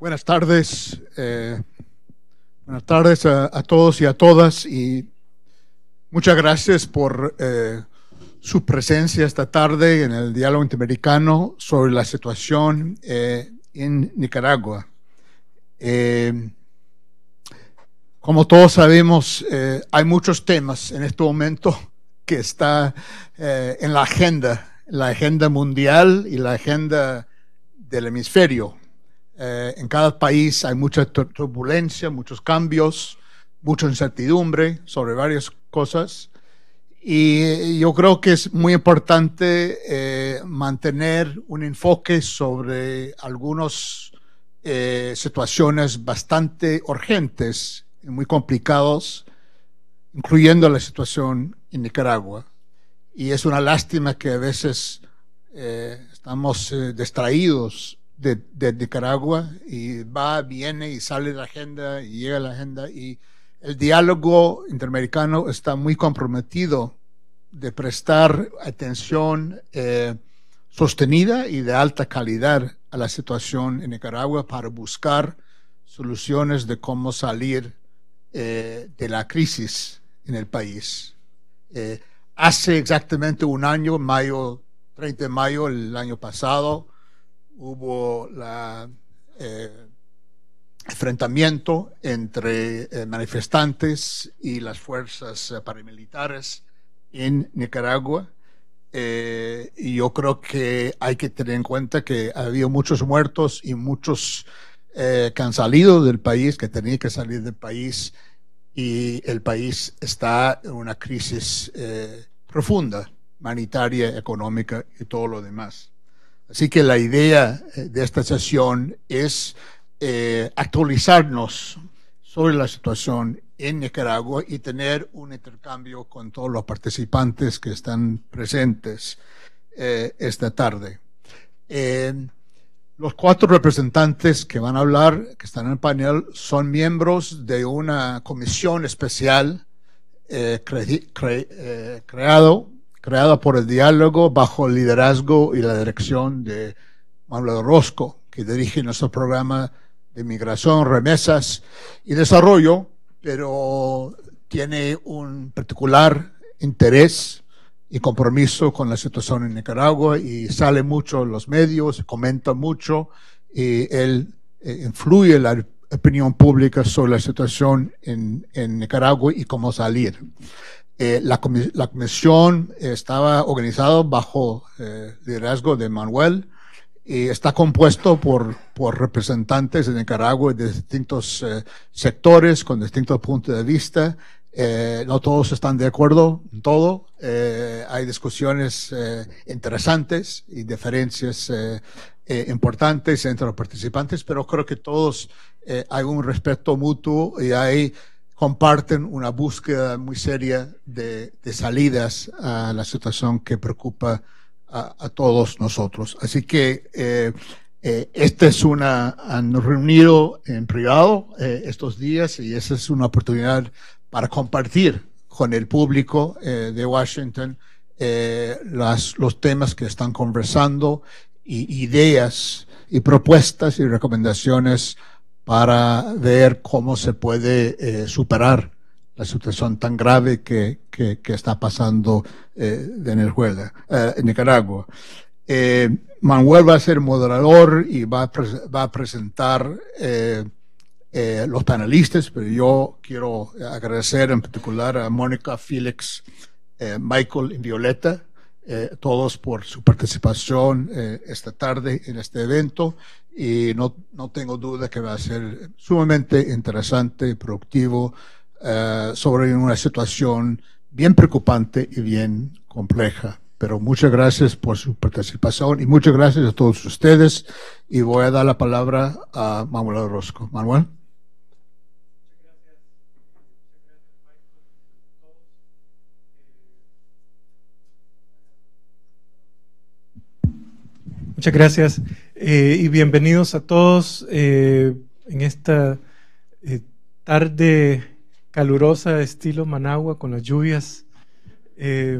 Buenas tardes. Eh, buenas tardes a, todos y a todas y muchas gracias por eh, su presencia esta tarde en el diálogo interamericano sobre la situación eh, en Nicaragua. como todos sabemos, hay muchos temas en este momento que está en la agenda, la agenda mundial y la agenda del hemisferio eh, en cada país hay mucha turbulencia, muchos cambios, mucha incertidumbre sobre varias cosas. Y yo creo que es muy importante eh, mantener un enfoque sobre algunas eh, situaciones bastante urgentes y muy complicadas, incluyendo la situación en Nicaragua. Y es una lástima que a veces estamos distraídos de, Nicaragua y va, viene y sale la agenda y llega la agenda y el diálogo interamericano está muy comprometido de prestar atención eh, sostenida y de alta calidad a la situación en Nicaragua para buscar soluciones de cómo salir eh, de la crisis en el país. Eh, hace exactamente un año, mayo, 30 de mayo el año pasado, hubo la eh, enfrentamiento entre eh, manifestantes y las fuerzas eh, paramilitares en Nicaragua. y yo creo que hay que tener en cuenta que ha habido muchos muertos y muchos que han salido del país, que tenían que salir del país, y el país está en una crisis profunda, humanitaria, económica y todo lo demás. Así que la idea eh, de esta sesión es eh, actualizarnos sobre la situación en Nicaragua y tener un intercambio con todos los participantes que están presentes eh, esta tarde. los cuatro representantes que van a hablar, que están en el panel, son miembros de una comisión especial eh, creado creada por el diálogo bajo el liderazgo y la dirección de Manuel Orozco, que dirige nuestro programa de migración, remesas y desarrollo, pero tiene un particular interés y compromiso con la situación en Nicaragua y sale mucho en los medios, comenta mucho y él eh, influye la opinión pública sobre la situación en, en Nicaragua y cómo salir. Eh, la, comisión estaba organizada bajo eh, liderazgo de Manuel y está compuesto por, representantes de Nicaragua de distintos eh, sectores con distintos puntos de vista. Eh, no todos están de acuerdo en todo. hay discusiones interesantes y diferencias importantes entre los participantes, pero creo que todos hay un respeto mutuo y hay comparten una búsqueda muy seria de, salidas a la situación que preocupa a, todos nosotros. Así que eh, eh, esta es una, han reunido en privado eh, estos días y esa es una oportunidad para compartir con el público de Washington las, los temas que están conversando y ideas y propuestas y recomendaciones para ver cómo se puede eh, superar la situación tan grave que, está pasando eh, eh, en Nicaragua. Manuel va a ser moderador y va a, va a presentar los panelistas, pero yo quiero agradecer en particular a Mónica, Félix, Michael y Violeta eh, todos por su participación eh, esta tarde en este evento y no, no, tengo duda que va a ser sumamente interesante, y productivo, eh, sobre una situación bien preocupante y bien compleja. Pero muchas gracias por su participación y muchas gracias a todos ustedes. Y voy a dar la palabra a Manuel Orozco. Manuel. Muchas gracias eh, y bienvenidos a todos eh, en esta eh, tarde calurosa estilo Managua con las lluvias del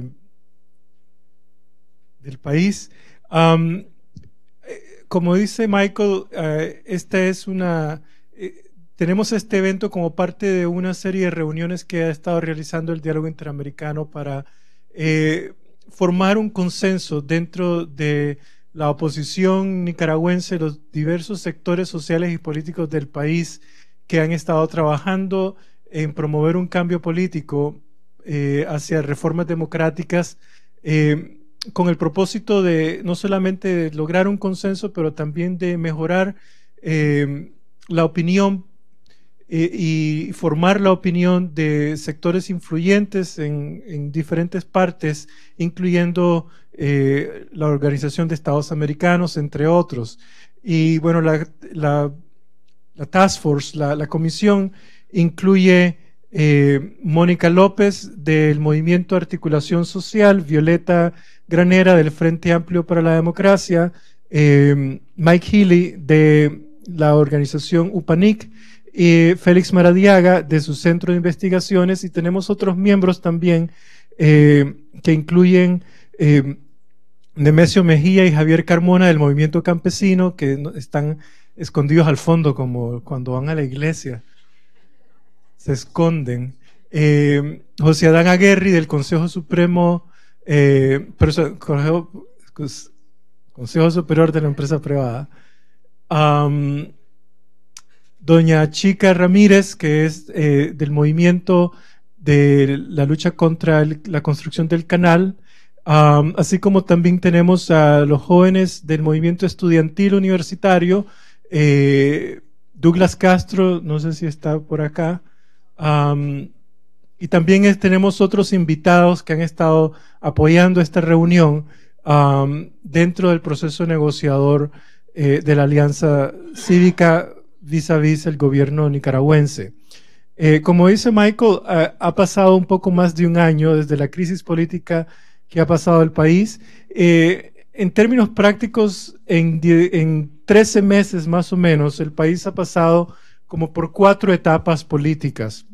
país. como dice Michael, esta es una tenemos este evento como parte de una serie de reuniones que ha estado realizando el diálogo interamericano para formar un consenso dentro de la oposición nicaragüense, los diversos sectores sociales y políticos del país que han estado trabajando en promover un cambio político eh, hacia reformas democráticas, eh, con el propósito de no solamente lograr un consenso, pero también de mejorar eh, la opinión y formar la opinión de sectores influyentes en, diferentes partes, incluyendo eh, la Organización de Estados Americanos, entre otros. Y bueno, la, Task Force, la, comisión, incluye eh, Mónica López del Movimiento Articulación Social, Violeta Granera del Frente Amplio para la Democracia, eh, Mike Healy de la organización UPANIC Félix Maradiaga de su centro de investigaciones y tenemos otros miembros también eh, que incluyen eh, Nemesio Mejía y Javier Carmona del movimiento campesino que están escondidos al fondo como cuando van a la iglesia, se esconden. Eh, José Adán Aguerri del Consejo Supremo, eh, Consejo, pues, Consejo, Superior de la Empresa Privada. Doña Chica Ramírez, que es eh, del movimiento de la lucha contra la construcción del canal, así como también tenemos a los jóvenes del movimiento estudiantil universitario, eh, Douglas Castro, no sé si está por acá, y también tenemos otros invitados que han estado apoyando esta reunión dentro del proceso negociador eh, de la Alianza Cívica vis a vis el gobierno nicaragüense. Eh, como dice Michael, eh, ha, pasado un poco más de un año desde la crisis política que ha pasado el país. Eh, en términos prácticos, en, en 13 meses más o menos, el país ha pasado como por cuatro etapas políticas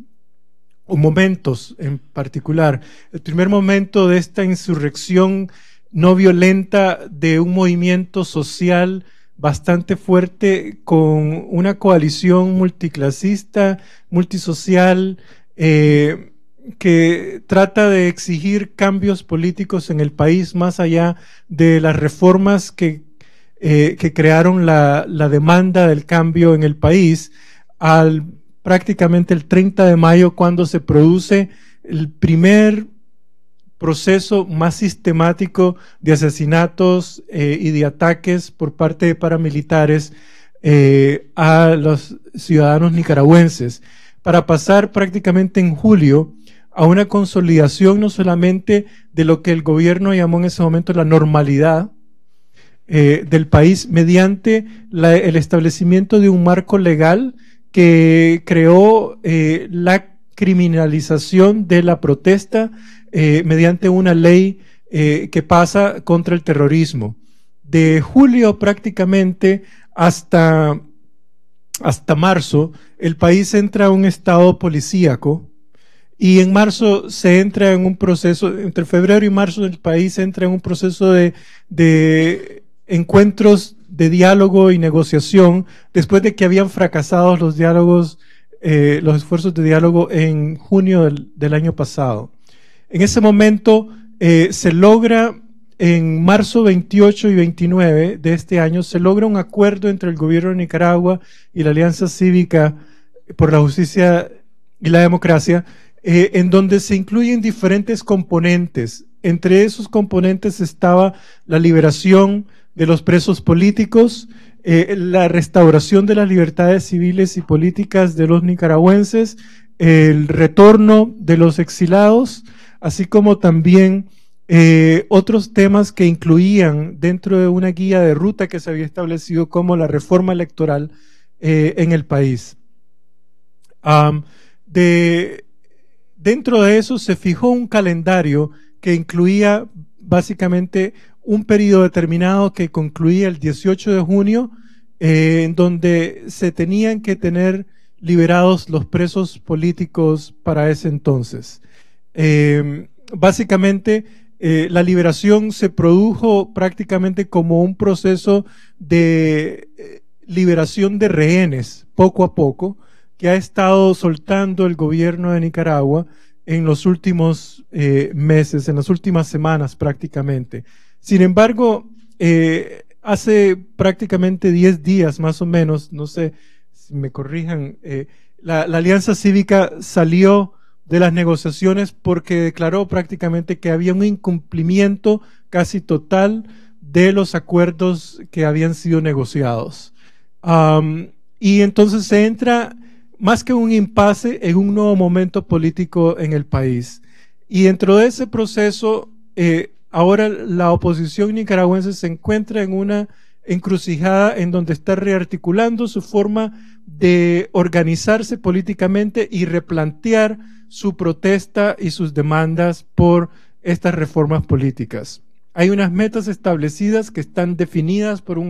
o momentos en particular. El primer momento de esta insurrección no violenta de un movimiento social bastante fuerte con una coalición multiclasista, multisocial, eh, que trata de exigir cambios políticos en el país más allá de las reformas que, eh, que crearon la, demanda del cambio en el país al prácticamente el 30 de mayo cuando se produce el primer proceso más sistemático de asesinatos eh, y de ataques por parte de paramilitares eh, a los ciudadanos nicaragüenses, para pasar prácticamente en julio a una consolidación no solamente de lo que el gobierno llamó en ese momento la normalidad eh, del país mediante el establecimiento de un marco legal que creó la criminalización de la protesta eh, mediante una ley eh, que pasa contra el terrorismo. De julio prácticamente hasta, hasta marzo, el país entra a un estado policíaco y en marzo se entra en un proceso, entre febrero y marzo el país entra en un proceso de, encuentros de diálogo y negociación después de que habían fracasado los diálogos, eh, los esfuerzos de diálogo en junio del año pasado. En ese momento eh, se logra, en marzo 28 y 29 de este año, se logra un acuerdo entre el gobierno de Nicaragua y la Alianza Cívica por la Justicia y la Democracia, eh, en donde se incluyen diferentes componentes. Entre esos componentes estaba la liberación de los presos políticos, eh, la restauración de las libertades civiles y políticas de los nicaragüenses, el retorno de los exilados, así como también eh, otros temas que incluían dentro de una guía de ruta que se había establecido como la reforma electoral eh, en el país. dentro de eso se fijó un calendario que incluía básicamente un periodo determinado que concluía el 18 de junio, eh, en donde se tenían que tener liberados los presos políticos para ese entonces. Em, básicamente, eh, la liberación se produjo prácticamente como un proceso de eh, liberación de rehenes, poco a poco, que ha estado soltando el gobierno de Nicaragua en los últimos eh, meses, en las últimas semanas prácticamente. Sin embargo, hace prácticamente 10 días más o menos, no sé si me corrijan, la Alianza Cívica salió de las negociaciones porque declaró prácticamente que había un incumplimiento casi total de los acuerdos que habían sido negociados. y entonces se entra más que un impasse en un nuevo momento político en el país. Y dentro de ese proceso, eh, ahora la oposición nicaragüense se encuentra en una encrucijada en donde está rearticulando su forma de organizarse políticamente y replantear su protesta y sus demandas por estas reformas políticas. Hay unas metas establecidas que están definidas por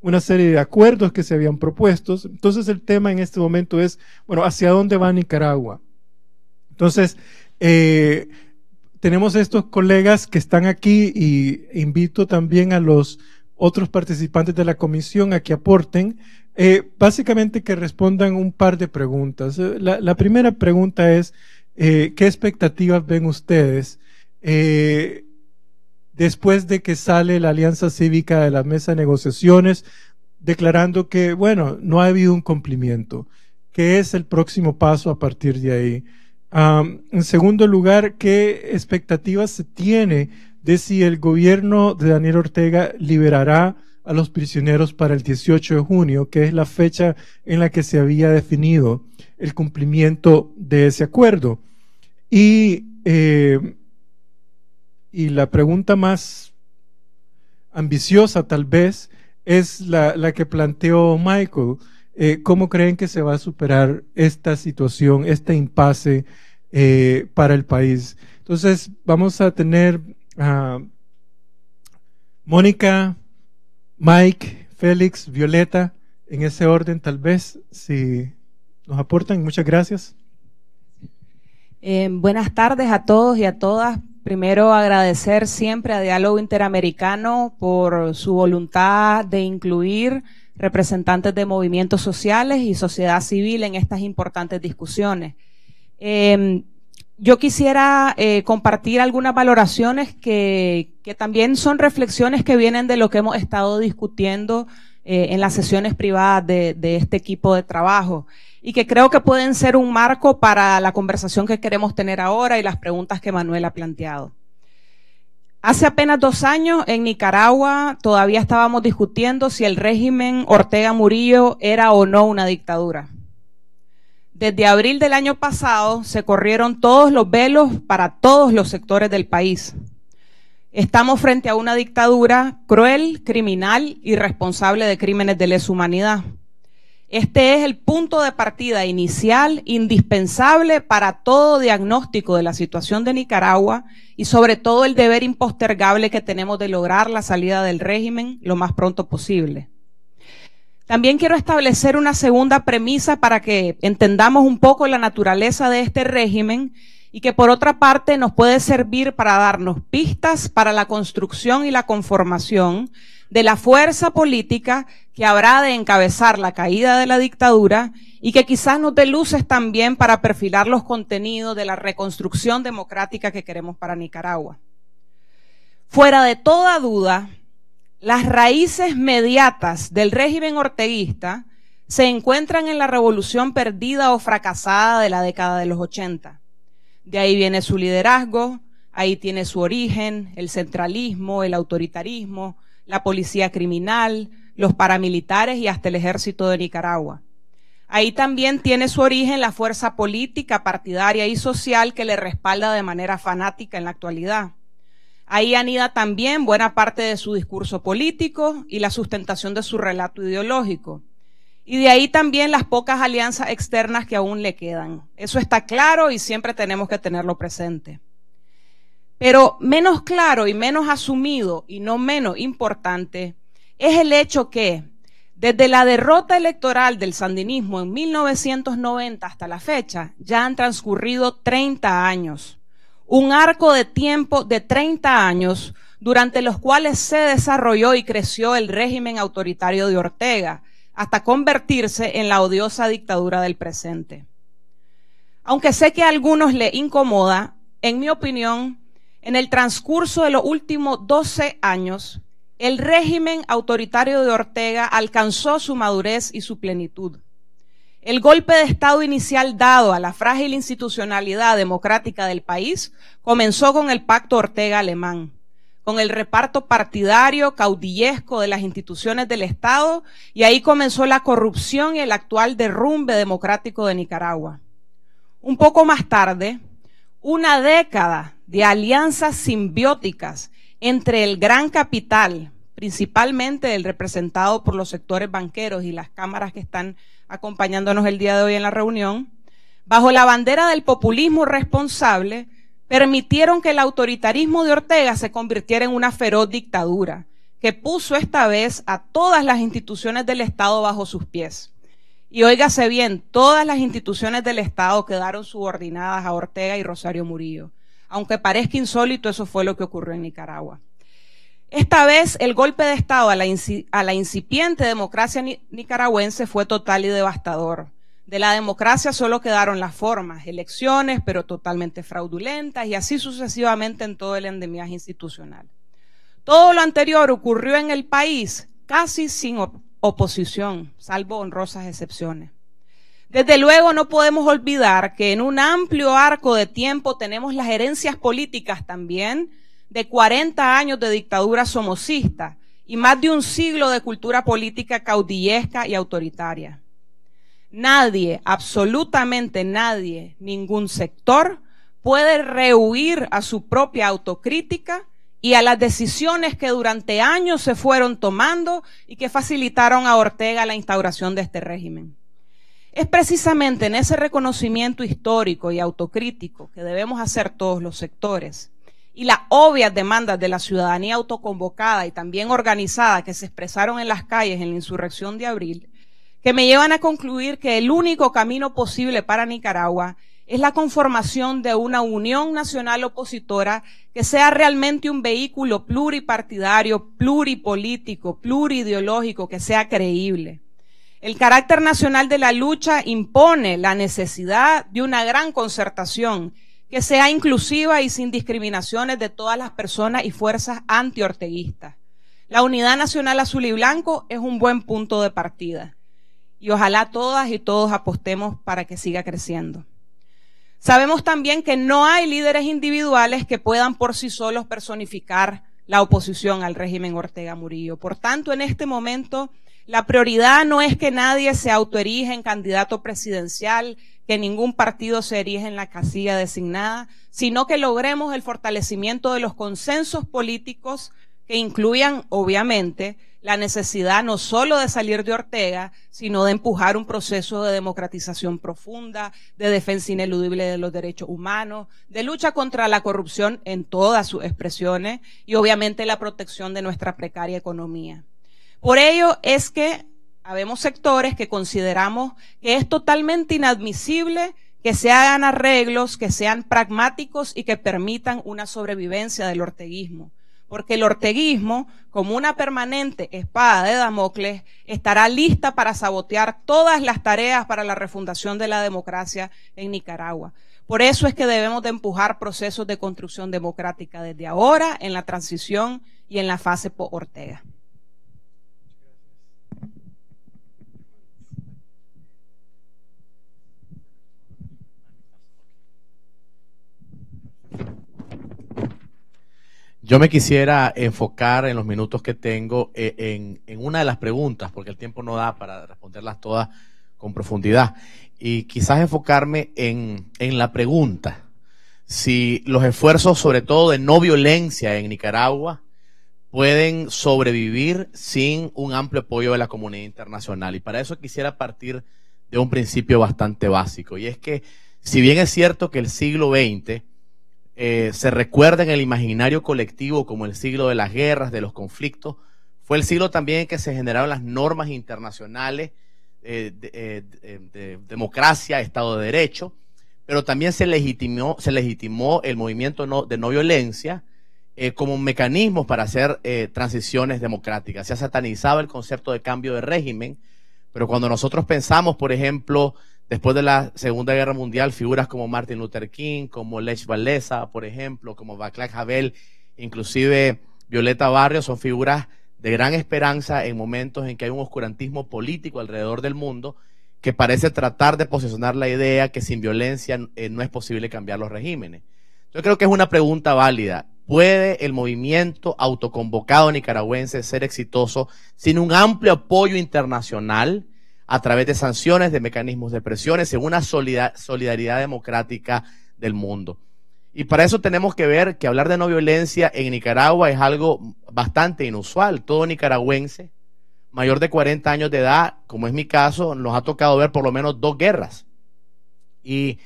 una serie de acuerdos que se habían propuesto. Entonces el tema en este momento es, bueno, ¿hacia dónde va Nicaragua? Entonces, eh, tenemos estos colegas que están aquí y invito también a los otros participantes de la comisión a que aporten, eh, básicamente que respondan un par de preguntas. Eh, la, primera pregunta es, eh, ¿qué expectativas ven ustedes después de que sale la Alianza Cívica de la Mesa de Negociaciones declarando que, bueno, no ha habido un cumplimiento? ¿Qué es el próximo paso a partir de ahí? en segundo lugar, ¿qué expectativas se tiene de si el gobierno de Daniel Ortega liberará a los prisioneros para el 18 de junio, que es la fecha en la que se había definido el cumplimiento de ese acuerdo. Y, eh, y la pregunta más ambiciosa tal vez es la, que planteó Michael. Eh, ¿Cómo creen que se va a superar esta situación, este impasse eh, para el país? Entonces, vamos a tener Ah, Mónica, Mike, Félix, Violeta, en ese orden tal vez, si nos aportan. Muchas gracias. Eh, buenas tardes a todos y a todas. Primero agradecer siempre a Diálogo Interamericano por su voluntad de incluir representantes de movimientos sociales y sociedad civil en estas importantes discusiones. Eh, yo quisiera eh, compartir algunas valoraciones que, también son reflexiones que vienen de lo que hemos estado discutiendo eh, en las sesiones privadas de, de, este equipo de trabajo y que creo que pueden ser un marco para la conversación que queremos tener ahora y las preguntas que Manuel ha planteado. Hace apenas dos años en Nicaragua todavía estábamos discutiendo si el régimen Ortega Murillo era o no una dictadura. Desde abril del año pasado se corrieron todos los velos para todos los sectores del país. Estamos frente a una dictadura cruel, criminal y responsable de crímenes de lesa humanidad. Este es el punto de partida inicial, indispensable para todo diagnóstico de la situación de Nicaragua y sobre todo el deber impostergable que tenemos de lograr la salida del régimen lo más pronto posible. También quiero establecer una segunda premisa para que entendamos un poco la naturaleza de este régimen y que por otra parte nos puede servir para darnos pistas para la construcción y la conformación de la fuerza política que habrá de encabezar la caída de la dictadura y que quizás nos dé luces también para perfilar los contenidos de la reconstrucción democrática que queremos para Nicaragua. Fuera de toda duda, las raíces mediatas del régimen orteguista se encuentran en la revolución perdida o fracasada de la década de los 80. De ahí viene su liderazgo, ahí tiene su origen, el centralismo, el autoritarismo, la policía criminal, los paramilitares y hasta el ejército de Nicaragua. Ahí también tiene su origen la fuerza política, partidaria y social que le respalda de manera fanática en la actualidad. Ahí anida también buena parte de su discurso político y la sustentación de su relato ideológico. Y de ahí también las pocas alianzas externas que aún le quedan. Eso está claro y siempre tenemos que tenerlo presente. Pero menos claro y menos asumido y no menos importante es el hecho que desde la derrota electoral del sandinismo en 1990 hasta la fecha ya han transcurrido 30 años un arco de tiempo de 30 años durante los cuales se desarrolló y creció el régimen autoritario de Ortega, hasta convertirse en la odiosa dictadura del presente. Aunque sé que a algunos le incomoda, en mi opinión, en el transcurso de los últimos 12 años, el régimen autoritario de Ortega alcanzó su madurez y su plenitud. El golpe de Estado inicial dado a la frágil institucionalidad democrática del país comenzó con el pacto Ortega-Alemán, con el reparto partidario, caudillesco de las instituciones del Estado, y ahí comenzó la corrupción y el actual derrumbe democrático de Nicaragua. Un poco más tarde, una década de alianzas simbióticas entre el gran capital, principalmente el representado por los sectores banqueros y las cámaras que están acompañándonos el día de hoy en la reunión, bajo la bandera del populismo responsable, permitieron que el autoritarismo de Ortega se convirtiera en una feroz dictadura, que puso esta vez a todas las instituciones del Estado bajo sus pies. Y óigase bien, todas las instituciones del Estado quedaron subordinadas a Ortega y Rosario Murillo. Aunque parezca insólito, eso fue lo que ocurrió en Nicaragua. Esta vez el golpe de Estado a la, incipiente democracia nicaragüense fue total y devastador. De la democracia solo quedaron las formas, elecciones, pero totalmente fraudulentas y así sucesivamente en todo el endemiaje institucional. Todo lo anterior ocurrió en el país casi sin oposición, salvo honrosas excepciones. Desde luego no podemos olvidar que en un amplio arco de tiempo tenemos las herencias políticas también de 40 años de dictadura somocista y más de un siglo de cultura política caudillesca y autoritaria. Nadie, absolutamente nadie, ningún sector puede rehuir a su propia autocrítica y a las decisiones que durante años se fueron tomando y que facilitaron a Ortega la instauración de este régimen. Es precisamente en ese reconocimiento histórico y autocrítico que debemos hacer todos los sectores y las obvias demandas de la ciudadanía autoconvocada y también organizada que se expresaron en las calles en la insurrección de abril, que me llevan a concluir que el único camino posible para Nicaragua es la conformación de una unión nacional opositora que sea realmente un vehículo pluripartidario, pluripolítico, plurideológico, que sea creíble. El carácter nacional de la lucha impone la necesidad de una gran concertación que sea inclusiva y sin discriminaciones de todas las personas y fuerzas antiorteguistas. La Unidad Nacional Azul y Blanco es un buen punto de partida y ojalá todas y todos apostemos para que siga creciendo. Sabemos también que no hay líderes individuales que puedan por sí solos personificar la oposición al régimen Ortega Murillo. Por tanto, en este momento la prioridad no es que nadie se autoerige en candidato presidencial, que ningún partido se erige en la casilla designada, sino que logremos el fortalecimiento de los consensos políticos que incluyan, obviamente, la necesidad no solo de salir de Ortega, sino de empujar un proceso de democratización profunda, de defensa ineludible de los derechos humanos, de lucha contra la corrupción en todas sus expresiones y obviamente la protección de nuestra precaria economía. Por ello es que habemos sectores que consideramos que es totalmente inadmisible que se hagan arreglos que sean pragmáticos y que permitan una sobrevivencia del orteguismo. Porque el orteguismo, como una permanente espada de Damocles, estará lista para sabotear todas las tareas para la refundación de la democracia en Nicaragua. Por eso es que debemos de empujar procesos de construcción democrática desde ahora, en la transición y en la fase por ortega Yo me quisiera enfocar en los minutos que tengo eh, en, una de las preguntas, porque el tiempo no da para responderlas todas con profundidad. Y quizás enfocarme en, en la pregunta, si los esfuerzos, sobre todo de no violencia en Nicaragua, pueden sobrevivir sin un amplio apoyo de la comunidad internacional. Y para eso quisiera partir de un principio bastante básico, y es que si bien es cierto que el siglo XX eh, se recuerda en el imaginario colectivo como el siglo de las guerras, de los conflictos. Fue el siglo también en que se generaron las normas internacionales eh, eh, de, democracia, Estado de Derecho, pero también se legitimó, se legitimó el movimiento de no violencia como como mecanismos para hacer transiciones democráticas. Se ha satanizado el concepto de cambio de régimen, pero cuando nosotros pensamos, por ejemplo, Después de la Segunda Guerra Mundial, figuras como Martin Luther King, como Lech Walesa, por ejemplo, como Baclack Havel, inclusive Violeta Barrio, son figuras de gran esperanza en momentos en que hay un oscurantismo político alrededor del mundo que parece tratar de posicionar la idea que sin violencia eh, no es posible cambiar los regímenes. Yo creo que es una pregunta válida. ¿Puede el movimiento autoconvocado nicaragüense ser exitoso sin un amplio apoyo internacional? a través de sanciones, de mecanismos de presiones, en una solidaridad democrática del mundo. Y para eso tenemos que ver que hablar de no violencia en Nicaragua es algo bastante inusual. Todo nicaragüense mayor de 40 años de edad, como es mi caso, nos ha tocado ver por lo menos dos guerras. Y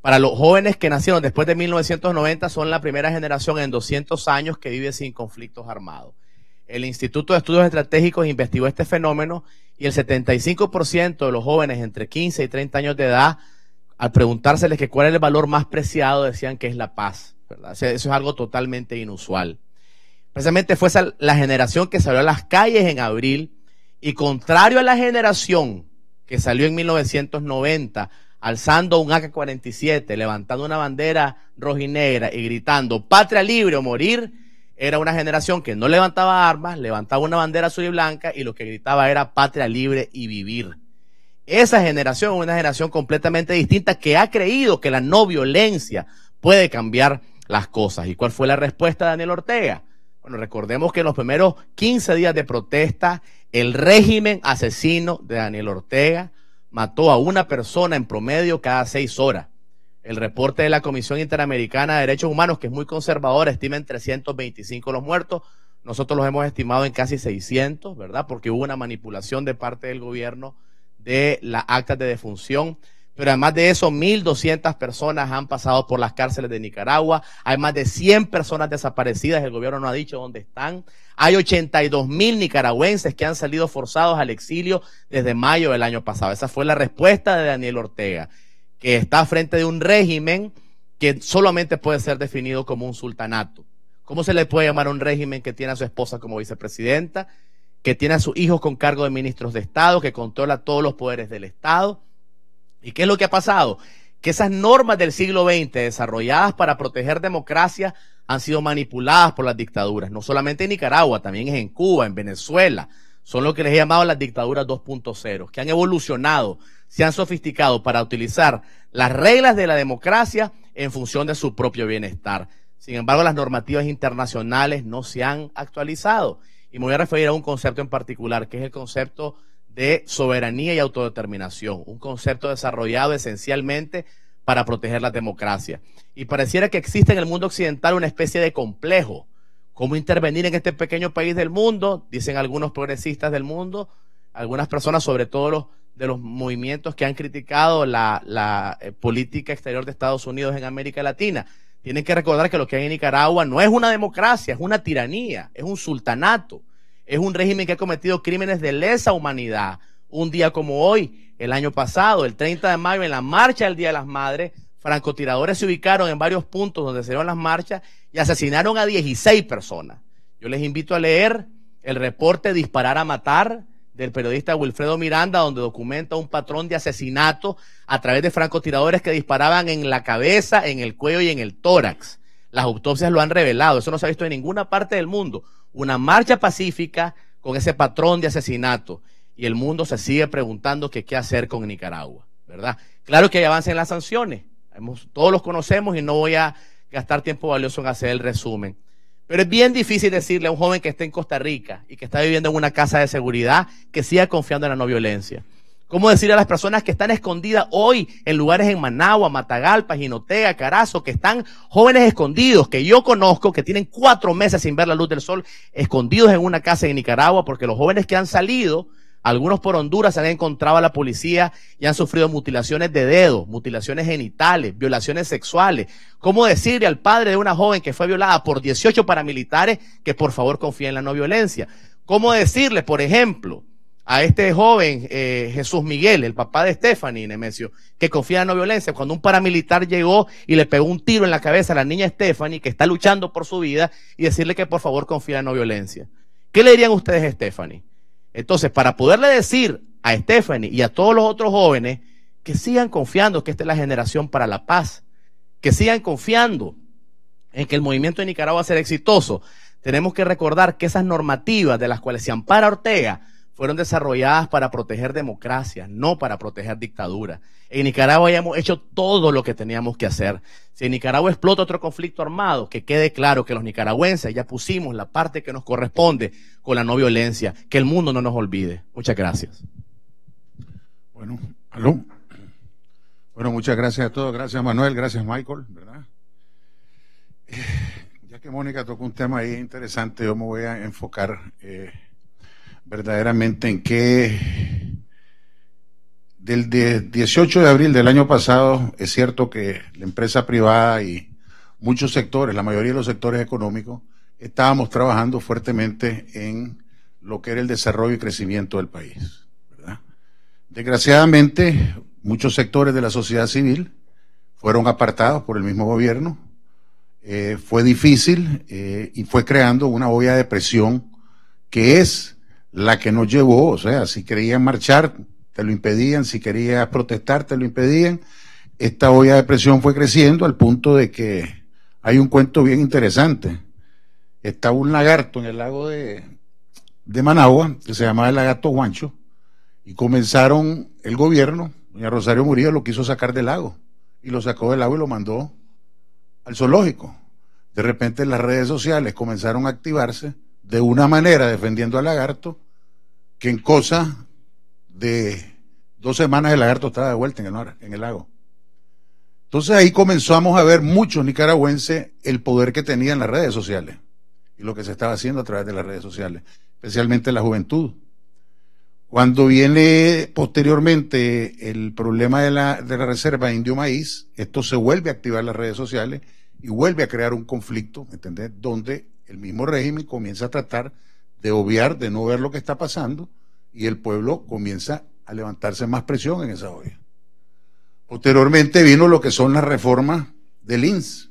para los jóvenes que nacieron después de 1990 son la primera generación en 200 años que vive sin conflictos armados el Instituto de Estudios Estratégicos investigó este fenómeno y el 75% de los jóvenes entre 15 y 30 años de edad, al preguntárseles que cuál es el valor más preciado, decían que es la paz. eso es algo totalmente inusual. Precisamente fue la generación que salió a las calles en abril y contrario a la generación que salió en 1990 alzando un AK-47, levantando una bandera y negra y gritando patria libre o morir, era una generación que no levantaba armas, levantaba una bandera azul y blanca y lo que gritaba era patria libre y vivir. Esa generación una generación completamente distinta que ha creído que la no violencia puede cambiar las cosas. ¿Y cuál fue la respuesta de Daniel Ortega? Bueno, recordemos que en los primeros 15 días de protesta, el régimen asesino de Daniel Ortega mató a una persona en promedio cada seis horas. El reporte de la Comisión Interamericana de Derechos Humanos, que es muy conservadora, estima en 325 los muertos. Nosotros los hemos estimado en casi 600, ¿verdad? Porque hubo una manipulación de parte del gobierno de las actas de defunción. Pero además de eso, 1.200 personas han pasado por las cárceles de Nicaragua. Hay más de 100 personas desaparecidas. El gobierno no ha dicho dónde están. Hay 82.000 nicaragüenses que han salido forzados al exilio desde mayo del año pasado. Esa fue la respuesta de Daniel Ortega que está frente de un régimen que solamente puede ser definido como un sultanato. ¿Cómo se le puede llamar a un régimen que tiene a su esposa como vicepresidenta, que tiene a sus hijos con cargo de ministros de Estado, que controla todos los poderes del Estado? ¿Y qué es lo que ha pasado? Que esas normas del siglo XX desarrolladas para proteger democracia han sido manipuladas por las dictaduras, no solamente en Nicaragua, también es en Cuba, en Venezuela. Son lo que les he llamado las dictaduras 2.0, que han evolucionado se han sofisticado para utilizar las reglas de la democracia en función de su propio bienestar. Sin embargo, las normativas internacionales no se han actualizado. Y me voy a referir a un concepto en particular, que es el concepto de soberanía y autodeterminación, un concepto desarrollado esencialmente para proteger la democracia. Y pareciera que existe en el mundo occidental una especie de complejo. ¿Cómo intervenir en este pequeño país del mundo? Dicen algunos progresistas del mundo, algunas personas, sobre todo los de los movimientos que han criticado la, eh, política exterior de Estados Unidos en América Latina. Tienen que recordar que lo que hay en Nicaragua no es una democracia, es una tiranía, es un sultanato, es un régimen que ha cometido crímenes de lesa humanidad. Un día como hoy, el año pasado, el 30 de mayo, en la marcha del Día de las Madres, francotiradores se ubicaron en varios puntos donde se dieron las marchas y asesinaron a 16 personas. Yo les invito a leer el reporte Disparar a Matar del periodista Wilfredo Miranda, donde documenta un patrón de asesinato a través de francotiradores que disparaban en la cabeza, en el cuello y en el tórax. Las autopsias lo han revelado, eso no se ha visto en ninguna parte del mundo. Una marcha pacífica con ese patrón de asesinato. Y el mundo se sigue preguntando qué hacer con Nicaragua, ¿verdad? Claro que hay avance en las sanciones, todos los conocemos y no voy a gastar tiempo valioso en hacer el resumen. Pero es bien difícil decirle a un joven que está en Costa Rica y que está viviendo en una casa de seguridad que siga confiando en la no violencia. ¿Cómo decirle a las personas que están escondidas hoy en lugares en Managua, Matagalpa, Ginotea, Carazo, que están jóvenes escondidos, que yo conozco, que tienen cuatro meses sin ver la luz del sol, escondidos en una casa en Nicaragua, porque los jóvenes que han salido algunos por Honduras se han encontrado a la policía y han sufrido mutilaciones de dedos, mutilaciones genitales, violaciones sexuales. ¿Cómo decirle al padre de una joven que fue violada por 18 paramilitares que por favor confíe en la no violencia? ¿Cómo decirle, por ejemplo, a este joven eh, Jesús Miguel, el papá de Stephanie Nemesio, que confía en la no violencia, cuando un paramilitar llegó y le pegó un tiro en la cabeza a la niña Stephanie, que está luchando por su vida, y decirle que por favor confía en la no violencia. ¿Qué le dirían ustedes a Stephanie? Entonces, para poderle decir a Stephanie y a todos los otros jóvenes que sigan confiando que esta es la generación para la paz, que sigan confiando en que el movimiento de Nicaragua va a ser exitoso, tenemos que recordar que esas normativas de las cuales se ampara Ortega fueron desarrolladas para proteger democracia, no para proteger dictadura. En Nicaragua hayamos hecho todo lo que teníamos que hacer. Si en Nicaragua explota otro conflicto armado, que quede claro que los nicaragüenses ya pusimos la parte que nos corresponde con la no violencia, que el mundo no nos olvide. Muchas gracias. Bueno, aló. Bueno, muchas gracias a todos. Gracias Manuel, gracias Michael, ¿verdad? Eh, ya que Mónica tocó un tema ahí interesante, yo me voy a enfocar. Eh, verdaderamente en qué... Del 18 de abril del año pasado, es cierto que la empresa privada y muchos sectores, la mayoría de los sectores económicos, estábamos trabajando fuertemente en lo que era el desarrollo y crecimiento del país. Desgraciadamente, muchos sectores de la sociedad civil fueron apartados por el mismo gobierno. Eh, fue difícil eh, y fue creando una olla de presión que es la que nos llevó, o sea, si querían marchar, te lo impedían, si querías protestar, te lo impedían. Esta olla de presión fue creciendo al punto de que hay un cuento bien interesante. Estaba un lagarto en el lago de, Managua, que se llamaba el lagarto guancho y comenzaron el gobierno, doña Rosario Murillo lo quiso sacar del lago, y lo sacó del lago y lo mandó al zoológico. De repente las redes sociales comenzaron a activarse de una manera defendiendo al lagarto que en cosa de dos semanas el lagarto estaba de vuelta en el, lago. Entonces ahí comenzamos a ver mucho nicaragüense el poder que tenían las redes sociales y lo que se estaba haciendo a través de las redes sociales, especialmente la juventud. Cuando viene posteriormente el problema de la, reserva de indio maíz, esto se vuelve a activar las redes sociales y vuelve a crear un conflicto, ¿entendés? Donde el mismo régimen comienza a tratar de obviar, de no ver lo que está pasando, y el pueblo comienza a levantarse más presión en esa olla. Posteriormente vino lo que son las reformas del INS.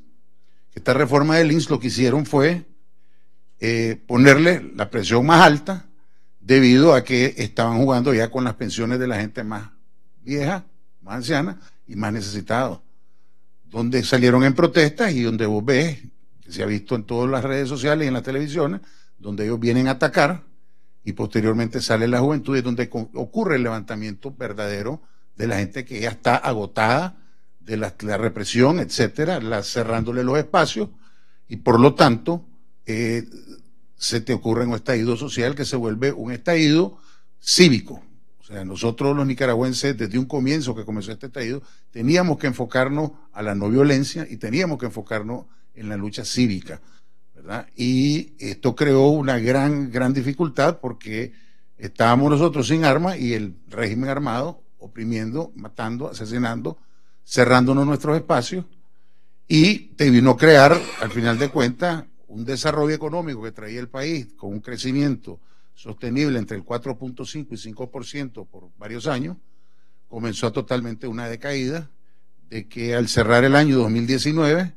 Esta reforma del INS lo que hicieron fue eh, ponerle la presión más alta debido a que estaban jugando ya con las pensiones de la gente más vieja, más anciana y más necesitada. Donde salieron en protestas y donde vos ves, se ha visto en todas las redes sociales y en las televisiones, donde ellos vienen a atacar y posteriormente sale la juventud, es donde ocurre el levantamiento verdadero de la gente que ya está agotada de la, represión, etcétera, cerrándole los espacios y por lo tanto eh, se te ocurre un estallido social que se vuelve un estallido cívico. O sea, nosotros los nicaragüenses, desde un comienzo que comenzó este estallido, teníamos que enfocarnos a la no violencia y teníamos que enfocarnos en la lucha cívica. Y esto creó una gran, gran dificultad porque estábamos nosotros sin armas y el régimen armado oprimiendo, matando, asesinando, cerrándonos nuestros espacios y te vino a crear, al final de cuentas, un desarrollo económico que traía el país con un crecimiento sostenible entre el 4.5 y 5% por varios años, comenzó totalmente una decaída de que al cerrar el año 2019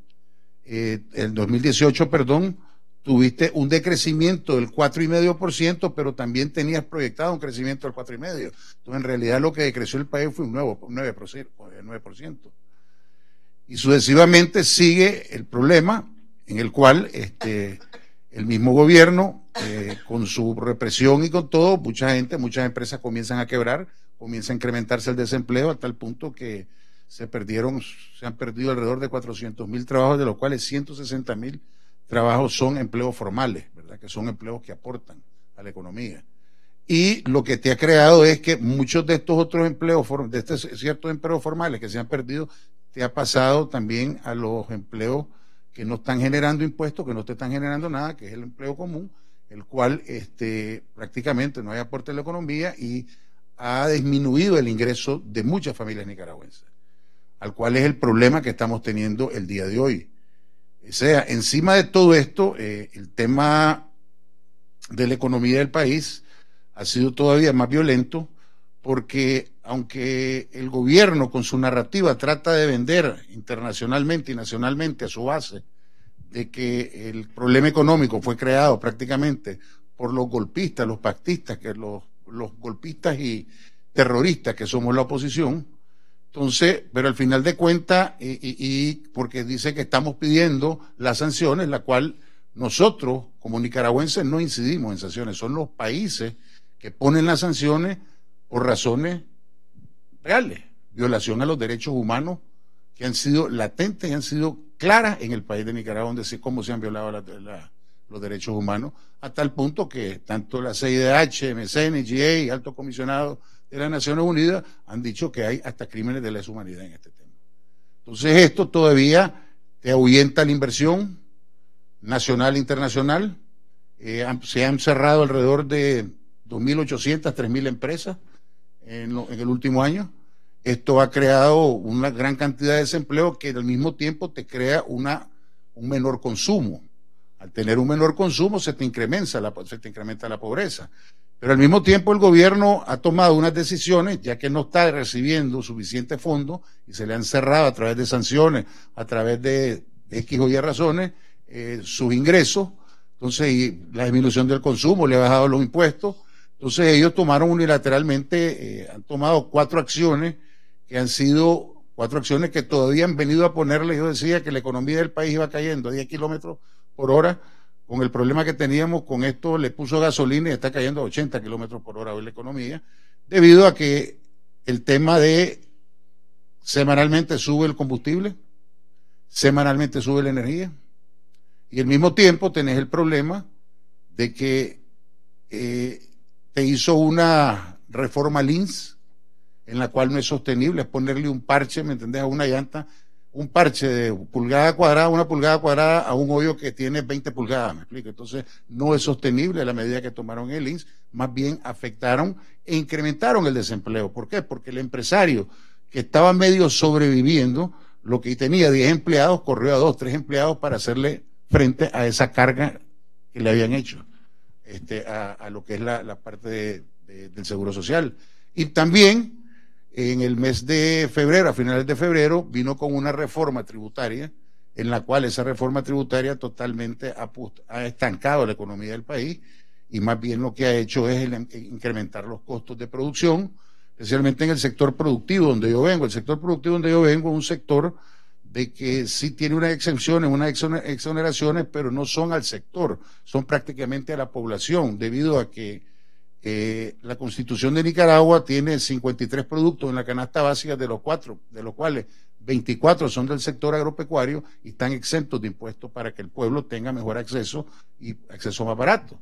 eh, el 2018, perdón, tuviste un decrecimiento del 4,5%, pero también tenías proyectado un crecimiento del 4,5%. Entonces, en realidad lo que decreció el país fue un nuevo 9%, pues, Y sucesivamente sigue el problema en el cual este, el mismo gobierno, eh, con su represión y con todo, mucha gente, muchas empresas comienzan a quebrar, comienza a incrementarse el desempleo a tal punto que se perdieron, se han perdido alrededor de 400.000 trabajos, de los cuales 160.000 trabajos son empleos formales, ¿verdad? Que son empleos que aportan a la economía. Y lo que te ha creado es que muchos de estos otros empleos, de estos ciertos empleos formales que se han perdido, te ha pasado también a los empleos que no están generando impuestos, que no te están generando nada, que es el empleo común, el cual este, prácticamente no hay aporte a la economía y ha disminuido el ingreso de muchas familias nicaragüenses al cual es el problema que estamos teniendo el día de hoy. O sea, encima de todo esto, eh, el tema de la economía del país ha sido todavía más violento porque aunque el gobierno con su narrativa trata de vender internacionalmente y nacionalmente a su base de que el problema económico fue creado prácticamente por los golpistas, los pactistas, que los golpistas y terroristas que somos la oposición, entonces, pero al final de cuentas, y, porque dice que estamos pidiendo las sanciones, la cual nosotros como nicaragüenses no incidimos en sanciones, son los países que ponen las sanciones por razones reales, violación a los derechos humanos que han sido latentes y han sido claras en el país de Nicaragua, donde sí cómo se han violado los derechos humanos, a tal punto que tanto la CIDH, MCN, GA, Alto Comisionado de las Naciones Unidas han dicho que hay hasta crímenes de lesa humanidad en este tema. Entonces esto todavía te ahuyenta la inversión nacional e internacional. Eh, se han cerrado alrededor de 2.800, 3.000 empresas en, en el último año. Esto ha creado una gran cantidad de desempleo que al mismo tiempo te crea una, un menor consumo. Al tener un menor consumo se te incrementa la, se te incrementa la pobreza. Pero al mismo tiempo el gobierno ha tomado unas decisiones, ya que no está recibiendo suficiente fondo y se le han cerrado a través de sanciones, a través de X o Y razones, eh, sus ingresos. Entonces, la disminución del consumo, le ha bajado los impuestos. Entonces, ellos tomaron unilateralmente, eh, han tomado cuatro acciones que han sido cuatro acciones que todavía han venido a ponerle. Yo decía que la economía del país iba cayendo a 10 kilómetros por hora con el problema que teníamos con esto, le puso gasolina y está cayendo a 80 kilómetros por hora hoy la economía, debido a que el tema de semanalmente sube el combustible, semanalmente sube la energía, y al mismo tiempo tenés el problema de que eh, te hizo una reforma LINS en la cual no es sostenible, es ponerle un parche, ¿me entendés?, a una llanta un parche de pulgada cuadrada, una pulgada cuadrada a un hoyo que tiene 20 pulgadas, me explico. Entonces, no es sostenible la medida que tomaron el INS, más bien afectaron e incrementaron el desempleo. ¿Por qué? Porque el empresario que estaba medio sobreviviendo, lo que tenía 10 empleados, corrió a 2, 3 empleados para hacerle frente a esa carga que le habían hecho este, a, lo que es la, parte del Seguro Social. Y también en el mes de febrero, a finales de febrero, vino con una reforma tributaria, en la cual esa reforma tributaria totalmente ha, estancado la economía del país y más bien lo que ha hecho es incrementar los costos de producción, especialmente en el sector productivo donde yo vengo. El sector productivo donde yo vengo es un sector de que sí tiene unas exenciones, unas exoneraciones, pero no son al sector, son prácticamente a la población, debido a que eh, la constitución de Nicaragua tiene 53 productos en la canasta básica, de los, cuatro, de los cuales 24 son del sector agropecuario y están exentos de impuestos para que el pueblo tenga mejor acceso y acceso más barato.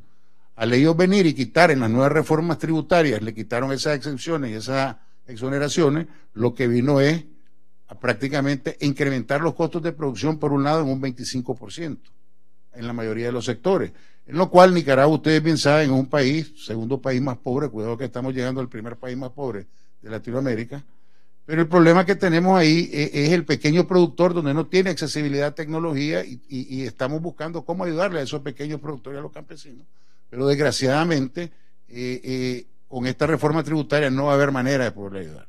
Al ellos venir y quitar en las nuevas reformas tributarias, le quitaron esas exenciones y esas exoneraciones, lo que vino es a prácticamente incrementar los costos de producción por un lado en un 25% en la mayoría de los sectores. En lo cual Nicaragua, ustedes bien saben, es un país, segundo país más pobre, cuidado que estamos llegando al primer país más pobre de Latinoamérica, pero el problema que tenemos ahí e-, es, el pequeño productor donde no tiene accesibilidad a tecnología y, estamos buscando cómo ayudarle a esos pequeños productores, a los campesinos, pero desgraciadamente eh, eh, con esta reforma tributaria no va a haber manera de poder ayudar.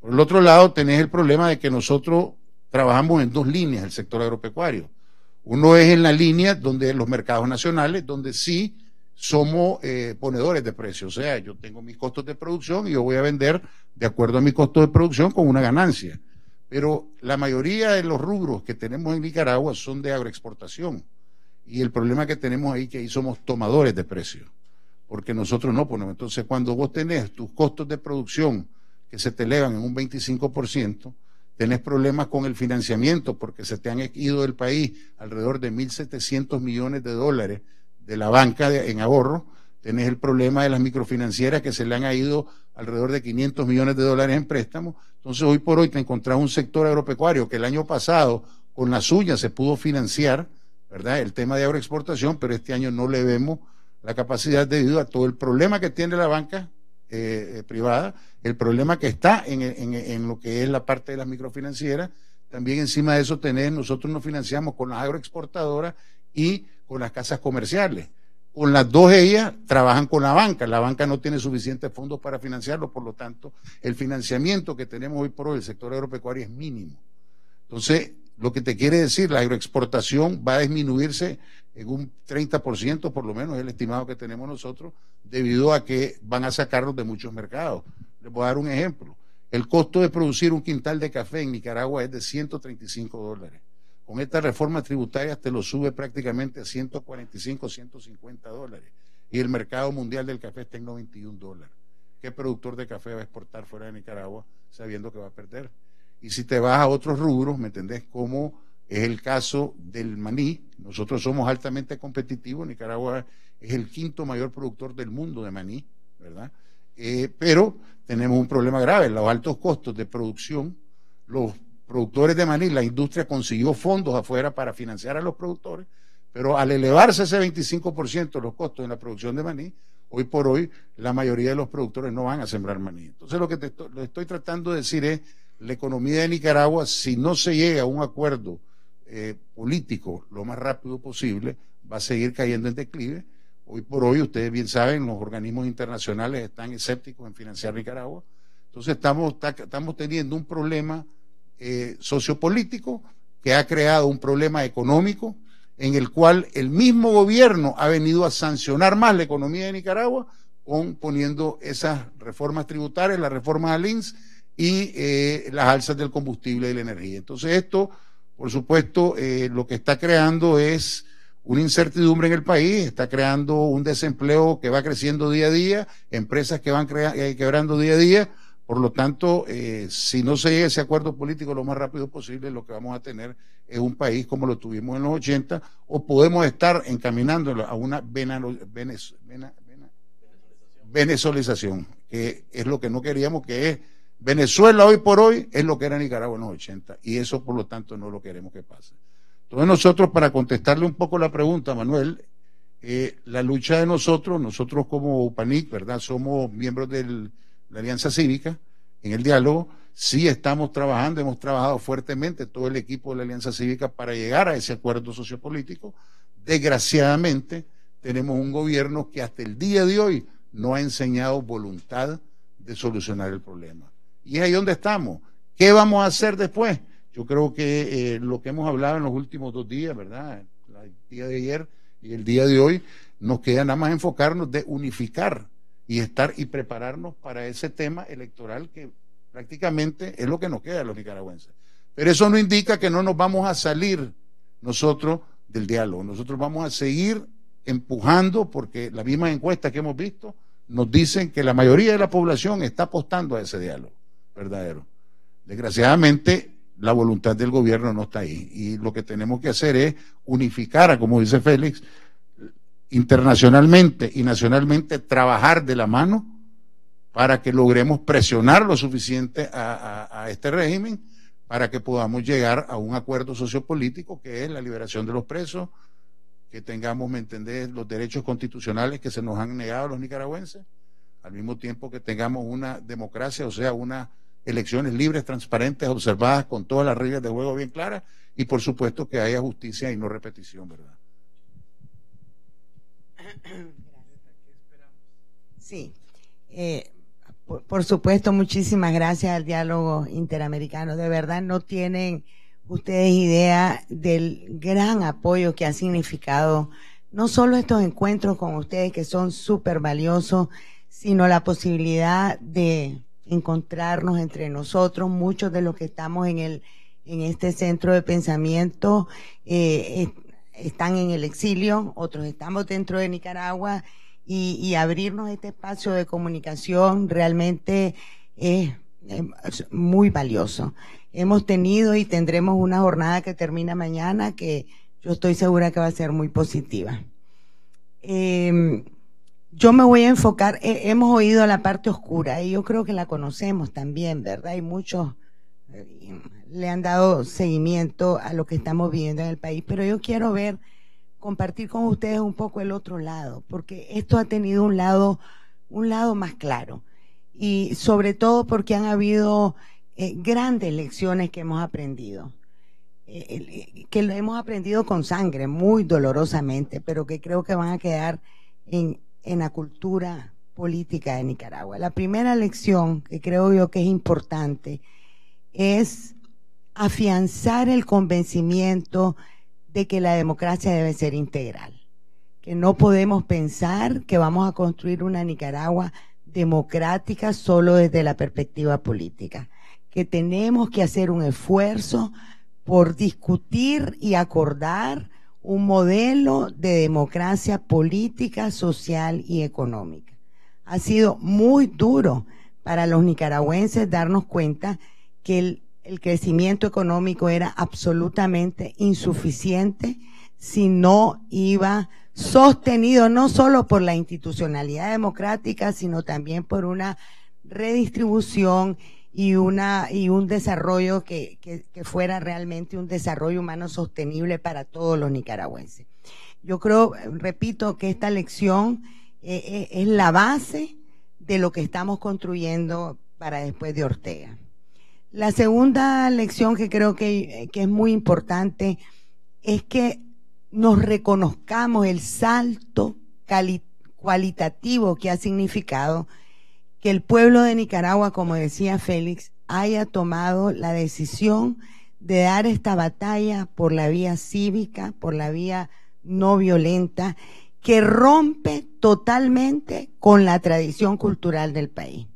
Por el otro lado, tenés el problema de que nosotros trabajamos en dos líneas, el sector agropecuario uno es en la línea donde los mercados nacionales, donde sí somos eh, ponedores de precios. O sea, yo tengo mis costos de producción y yo voy a vender de acuerdo a mi costo de producción con una ganancia. Pero la mayoría de los rubros que tenemos en Nicaragua son de agroexportación. Y el problema que tenemos ahí es que ahí somos tomadores de precios, porque nosotros no ponemos. Entonces, cuando vos tenés tus costos de producción que se te elevan en un 25%, Tenés problemas con el financiamiento porque se te han ido del país alrededor de 1.700 millones de dólares de la banca en ahorro. Tenés el problema de las microfinancieras que se le han ido alrededor de 500 millones de dólares en préstamos. Entonces, hoy por hoy te encontrás un sector agropecuario que el año pasado con las suya se pudo financiar, ¿verdad? El tema de agroexportación, pero este año no le vemos la capacidad debido a todo el problema que tiene la banca eh, eh, privada, el problema que está en, lo que es la parte de las microfinancieras, también encima de eso tenés, nosotros nos financiamos con las agroexportadoras y con las casas comerciales. Con las dos ellas trabajan con la banca, la banca no tiene suficientes fondos para financiarlo, por lo tanto, el financiamiento que tenemos hoy por hoy del sector agropecuario es mínimo. Entonces, lo que te quiere decir, la agroexportación va a disminuirse en un 30% por lo menos, es el estimado que tenemos nosotros, debido a que van a sacarlos de muchos mercados. Les voy a dar un ejemplo. El costo de producir un quintal de café en Nicaragua es de 135 dólares. Con esta reforma tributaria te lo sube prácticamente a 145, 150 dólares. Y el mercado mundial del café está en 91 dólares. ¿Qué productor de café va a exportar fuera de Nicaragua sabiendo que va a perder? Y si te vas a otros rubros, ¿me entendés? cómo es el caso del maní. Nosotros somos altamente competitivos. Nicaragua es el quinto mayor productor del mundo de maní, ¿verdad? Eh, pero tenemos un problema grave, los altos costos de producción. Los productores de maní, la industria consiguió fondos afuera para financiar a los productores, pero al elevarse ese 25% los costos en la producción de maní, hoy por hoy la mayoría de los productores no van a sembrar maní. Entonces lo que estoy, estoy tratando de decir es, la economía de Nicaragua, si no se llega a un acuerdo eh, político lo más rápido posible, va a seguir cayendo en declive. Hoy por hoy, ustedes bien saben, los organismos internacionales están escépticos en financiar Nicaragua. Entonces estamos, estamos teniendo un problema eh, sociopolítico que ha creado un problema económico en el cual el mismo gobierno ha venido a sancionar más la economía de Nicaragua con, poniendo esas reformas tributarias, las reformas al INS y eh, las alzas del combustible y la energía. Entonces esto por supuesto, eh, lo que está creando es una incertidumbre en el país, está creando un desempleo que va creciendo día a día, empresas que van eh, quebrando día a día. Por lo tanto, eh, si no se llega a ese acuerdo político lo más rápido posible, lo que vamos a tener es un país como lo tuvimos en los 80, o podemos estar encaminándolo a una venezolización, que es lo que no queríamos, que es Venezuela hoy por hoy es lo que era Nicaragua en los 80 y eso por lo tanto no lo queremos que pase. Entonces nosotros, para contestarle un poco la pregunta, Manuel, eh, la lucha de nosotros, nosotros como UPANIC, ¿verdad? Somos miembros de la Alianza Cívica en el diálogo, sí estamos trabajando, hemos trabajado fuertemente todo el equipo de la Alianza Cívica para llegar a ese acuerdo sociopolítico. Desgraciadamente, tenemos un gobierno que hasta el día de hoy no ha enseñado voluntad de solucionar el problema. Y es ahí donde estamos. ¿Qué vamos a hacer después? Yo creo que eh, lo que hemos hablado en los últimos dos días, ¿verdad? El día de ayer y el día de hoy, nos queda nada más enfocarnos de unificar y estar y prepararnos para ese tema electoral que prácticamente es lo que nos queda a los nicaragüenses. Pero eso no indica que no nos vamos a salir nosotros del diálogo. Nosotros vamos a seguir empujando porque las mismas encuestas que hemos visto nos dicen que la mayoría de la población está apostando a ese diálogo verdadero. Desgraciadamente, la voluntad del gobierno no está ahí. Y lo que tenemos que hacer es unificar, como dice Félix, internacionalmente y nacionalmente, trabajar de la mano para que logremos presionar lo suficiente a, este régimen para que podamos llegar a un acuerdo sociopolítico que es la liberación de los presos, que tengamos, me entendés, los derechos constitucionales que se nos han negado a los nicaragüenses, al mismo tiempo que tengamos una democracia, o sea, una elecciones libres, transparentes, observadas con todas las reglas de juego bien claras y por supuesto que haya justicia y no repetición, ¿verdad? Sí. Eh, por, supuesto, muchísimas gracias al diálogo interamericano. De verdad, no tienen ustedes idea del gran apoyo que ha significado no solo estos encuentros con ustedes que son súper valiosos, sino la posibilidad de encontrarnos entre nosotros, muchos de los que estamos en el en este centro de pensamiento eh, están en el exilio, otros estamos dentro de Nicaragua y, abrirnos este espacio de comunicación realmente es, muy valioso. Hemos tenido y tendremos una jornada que termina mañana que yo estoy segura que va a ser muy positiva. Em, yo me voy a enfocar, eh, hemos oído la parte oscura y yo creo que la conocemos también, ¿verdad? Y muchos eh, le han dado seguimiento a lo que estamos viviendo en el país, pero yo quiero ver, compartir con ustedes un poco el otro lado, porque esto ha tenido un lado, un lado más claro. Y sobre todo porque han habido eh, grandes lecciones que hemos aprendido que lo hemos aprendido con sangre, muy dolorosamente, pero que creo que van a quedar en, en la cultura política de Nicaragua. La primera lección que creo yo que es importante es afianzar el convencimiento de que la democracia debe ser integral, que no podemos pensar que vamos a construir una Nicaragua democrática solo desde la perspectiva política, que tenemos que hacer un esfuerzo por discutir y acordar un modelo de democracia política, social y económica. Ha sido muy duro para los nicaragüenses darnos cuenta que el, crecimiento económico era absolutamente insuficiente si no iba sostenido no solo por la institucionalidad democrática, sino también por una redistribución y, una, y un desarrollo que, fuera realmente un desarrollo humano sostenible para todos los nicaragüenses. Yo creo, repito, que esta lección eh, eh, es la base de lo que estamos construyendo para después de Ortega. La segunda lección que creo que, que, es muy importante es que nos reconozcamos el salto cualitativo que ha significado que el pueblo de Nicaragua, como decía Félix, haya tomado la decisión de dar esta batalla por la vía cívica, por la vía no violenta, que rompe totalmente con la tradición cultural del país.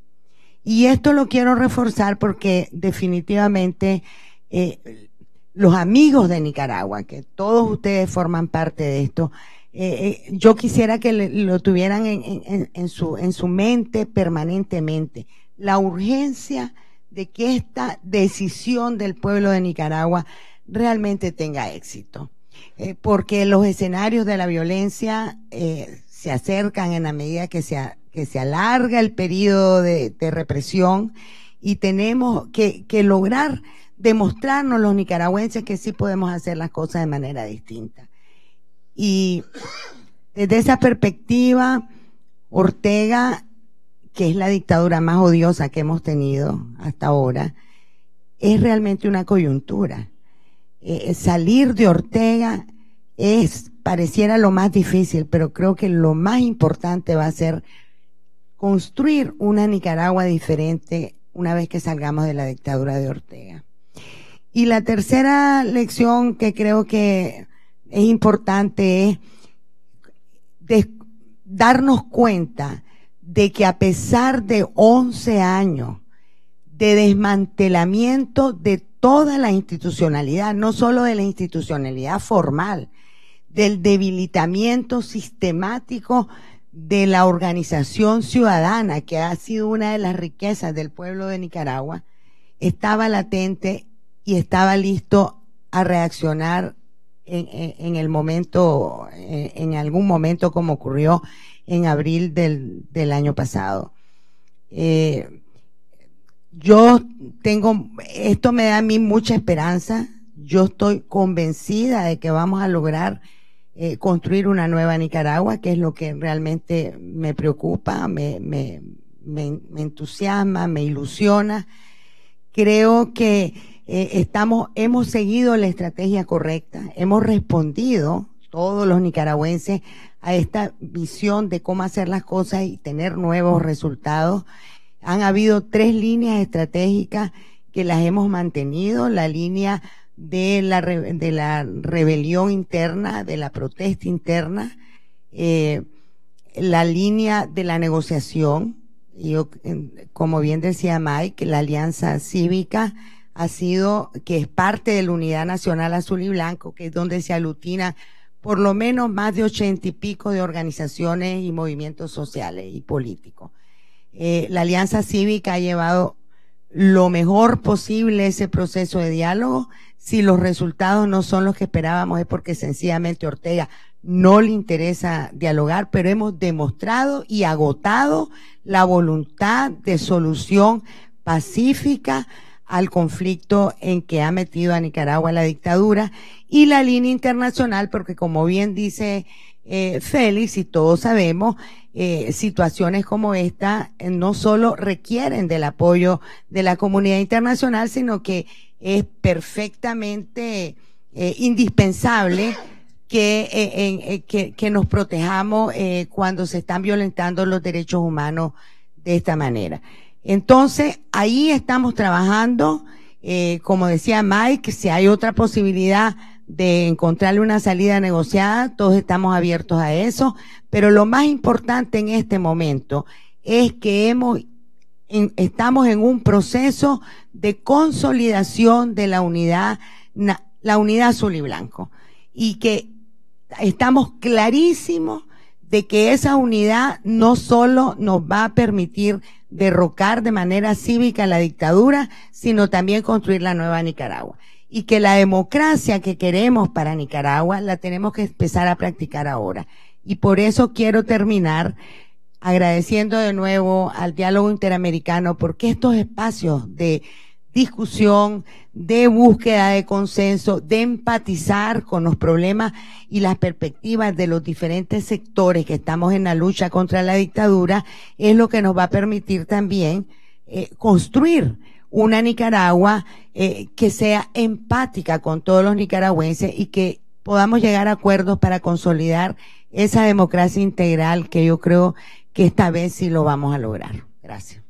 Y esto lo quiero reforzar porque definitivamente eh, los amigos de Nicaragua, que todos ustedes forman parte de esto, eh, eh, yo quisiera que lo tuvieran en, su, mente permanentemente. La urgencia de que esta decisión del pueblo de Nicaragua realmente tenga éxito. Eh, porque los escenarios de la violencia se acercan en la medida que se, que se alarga el periodo de, represión y tenemos que, que lograr demostrarnos los nicaragüenses que sí podemos hacer las cosas de manera distinta. Y desde eh, esa perspectiva, Ortega, que es la dictadura más odiosa que hemos tenido hasta ahora, es realmente una coyuntura. Eh, eh, salir de Ortega es, pareciera lo más difícil, pero creo que lo más importante va a ser construir una Nicaragua diferente una vez que salgamos de la dictadura de Ortega. Y la tercera lección que creo que es importante darnos cuenta de que a pesar de 11 años de desmantelamiento de toda la institucionalidad, no solo de la institucionalidad formal, del debilitamiento sistemático de la organización ciudadana, que ha sido una de las riquezas del pueblo de Nicaragua, estaba latente y estaba listo a reaccionar en, el momento, eh, en, algún momento como ocurrió en abril del, del año pasado. Eh, yo tengo, esto me da a mí mucha esperanza. Yo estoy convencida de que vamos a lograr eh, construir una nueva Nicaragua, que es lo que realmente me preocupa, me, me, me entusiasma, me ilusiona. Creo que eh, estamos, hemos seguido la estrategia correcta, hemos respondido todos los nicaragüenses a esta visión de cómo hacer las cosas y tener nuevos resultados. Han habido tres líneas estratégicas que las hemos mantenido, la línea de la, de la rebelión interna, de la protesta interna, eh, la línea de la negociación, como bien decía Mike, la alianza cívica, ha sido, que es parte de la Unidad Nacional Azul y Blanco, que es donde se alutina por lo menos más de ochenta y pico de organizaciones y movimientos sociales y políticos. Eh, la Alianza Cívica ha llevado lo mejor posible ese proceso de diálogo. Si los resultados no son los que esperábamos es porque sencillamente Ortega no le interesa dialogar, pero hemos demostrado y agotado la voluntad de solución pacífica al conflicto en que ha metido a Nicaragua la dictadura y la línea internacional, porque como bien dice eh, Félix, y todos sabemos, eh, situaciones como esta eh, no solo requieren del apoyo de la comunidad internacional, sino que es perfectamente eh, indispensable que, que, que, nos protejamos cuando se están violentando los derechos humanos de esta manera. Entonces, ahí estamos trabajando. Eh, como decía Mike, si hay otra posibilidad de encontrarle una salida negociada, todos estamos abiertos a eso. Pero lo más importante en este momento es que hemos, estamos en un proceso de consolidación de la unidad, la unidad azul y blanco. Y que estamos clarísimos de que esa unidad no solo nos va a permitir derrocar de manera cívica la dictadura, sino también construir la nueva Nicaragua. Y que la democracia que queremos para Nicaragua la tenemos que empezar a practicar ahora. Y por eso quiero terminar agradeciendo de nuevo al diálogo interamericano, porque estos espacios de discusión, de búsqueda de consenso, de empatizar con los problemas y las perspectivas de los diferentes sectores que estamos en la lucha contra la dictadura, es lo que nos va a permitir también eh, construir una Nicaragua eh, que sea empática con todos los nicaragüenses y que podamos llegar a acuerdos para consolidar esa democracia integral que yo creo que esta vez sí lo vamos a lograr. Gracias.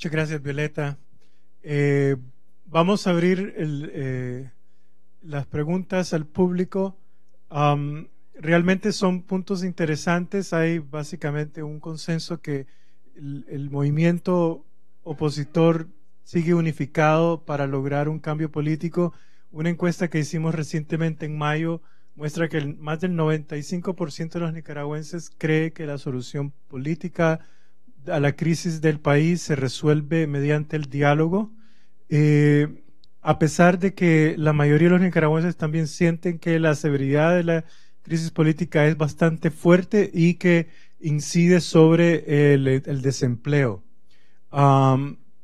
Muchas gracias, Violeta. Eh, vamos a abrir eh, las preguntas al público. realmente son puntos interesantes. Hay básicamente un consenso que el, movimiento opositor sigue unificado para lograr un cambio político. Una encuesta que hicimos recientemente en mayo muestra que más del 95% de los nicaragüenses cree que la solución política a la crisis del país se resuelve mediante el diálogo. Eh, a pesar de que la mayoría de los nicaragüenses también sienten que la severidad de la crisis política es bastante fuerte y que incide sobre el, desempleo.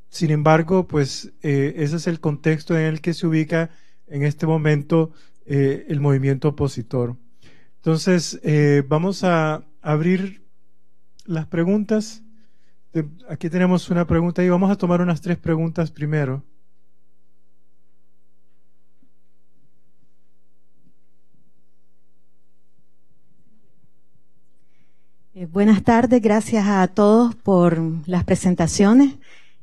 sin embargo, pues eh, ese es el contexto en el que se ubica en este momento eh, el movimiento opositor. Entonces, vamos a abrir las preguntas aquí tenemos una pregunta y vamos a tomar unas tres preguntas primero. Eh, buenas tardes, gracias a todos por las presentaciones.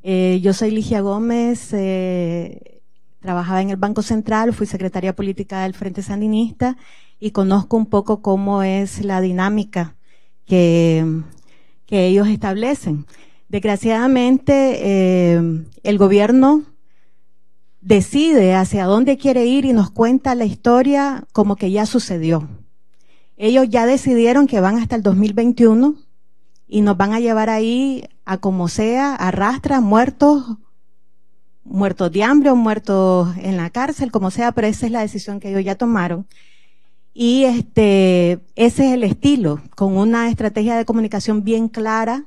Eh, yo soy Ligia Gómez, eh, trabajaba en el Banco Central, fui secretaria política del Frente Sandinista y conozco un poco cómo es la dinámica que que ellos establecen. Desgraciadamente, eh, el gobierno decide hacia dónde quiere ir y nos cuenta la historia como que ya sucedió. Ellos ya decidieron que van hasta el 2021 y nos van a llevar ahí a como sea, arrastra, muertos, muertos de hambre o muertos en la cárcel, como sea, pero esa es la decisión que ellos ya tomaron. Y este, ese es el estilo, con una estrategia de comunicación bien clara,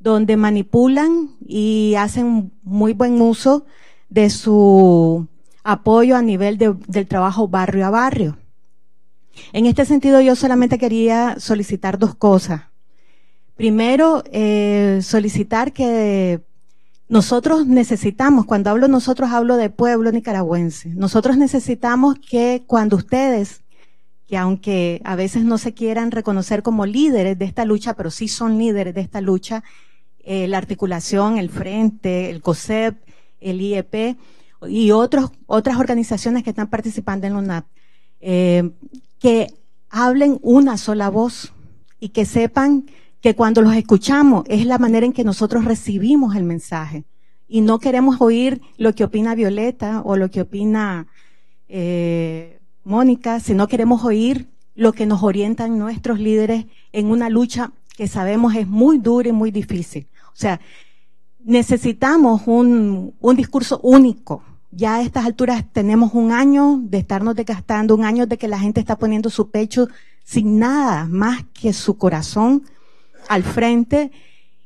donde manipulan y hacen muy buen uso de su apoyo a nivel del trabajo barrio a barrio. En este sentido, yo solamente quería solicitar dos cosas. Primero, eh, solicitar que nosotros necesitamos, cuando hablo nosotros hablo de pueblo nicaragüense, nosotros necesitamos que cuando ustedes que aunque a veces no se quieran reconocer como líderes de esta lucha, pero sí son líderes de esta lucha, eh, la articulación, el Frente, el COSEP, el IEP y otros, otras organizaciones que están participando en la UNAP, eh, que hablen una sola voz y que sepan que cuando los escuchamos es la manera en que nosotros recibimos el mensaje y no queremos oír lo que opina Violeta o lo que opina eh, Mónica, si no queremos oír lo que nos orientan nuestros líderes en una lucha que sabemos es muy dura y muy difícil. O sea, necesitamos un, un discurso único. Ya a estas alturas tenemos un año de estarnos desgastando, un año de que la gente está poniendo su pecho sin nada más que su corazón al frente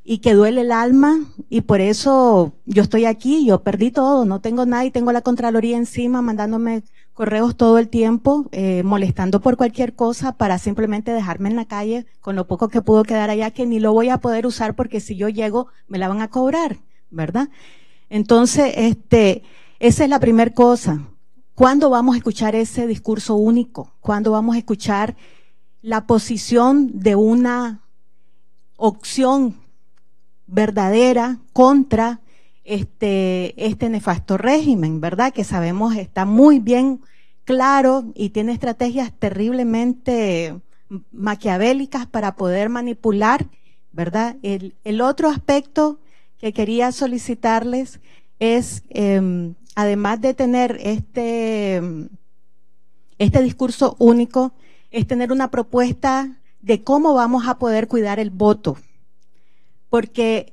y que duele el alma y por eso yo estoy aquí, yo perdí todo, no tengo nada y tengo la Contraloría encima mandándome correos todo el tiempo, eh, molestando por cualquier cosa para simplemente dejarme en la calle con lo poco que pudo quedar allá, que ni lo voy a poder usar porque si yo llego me la van a cobrar, ¿verdad? Entonces, este, esa es la primera cosa. ¿Cuándo vamos a escuchar ese discurso único? ¿Cuándo vamos a escuchar la posición de una opción verdadera contra este, este nefasto régimen, ¿verdad? Que sabemos está muy bien claro y tiene estrategias terriblemente maquiavélicas para poder manipular, ¿verdad? El, otro aspecto que quería solicitarles es, em, además de tener este, este discurso único, es tener una propuesta de cómo vamos a poder cuidar el voto. Porque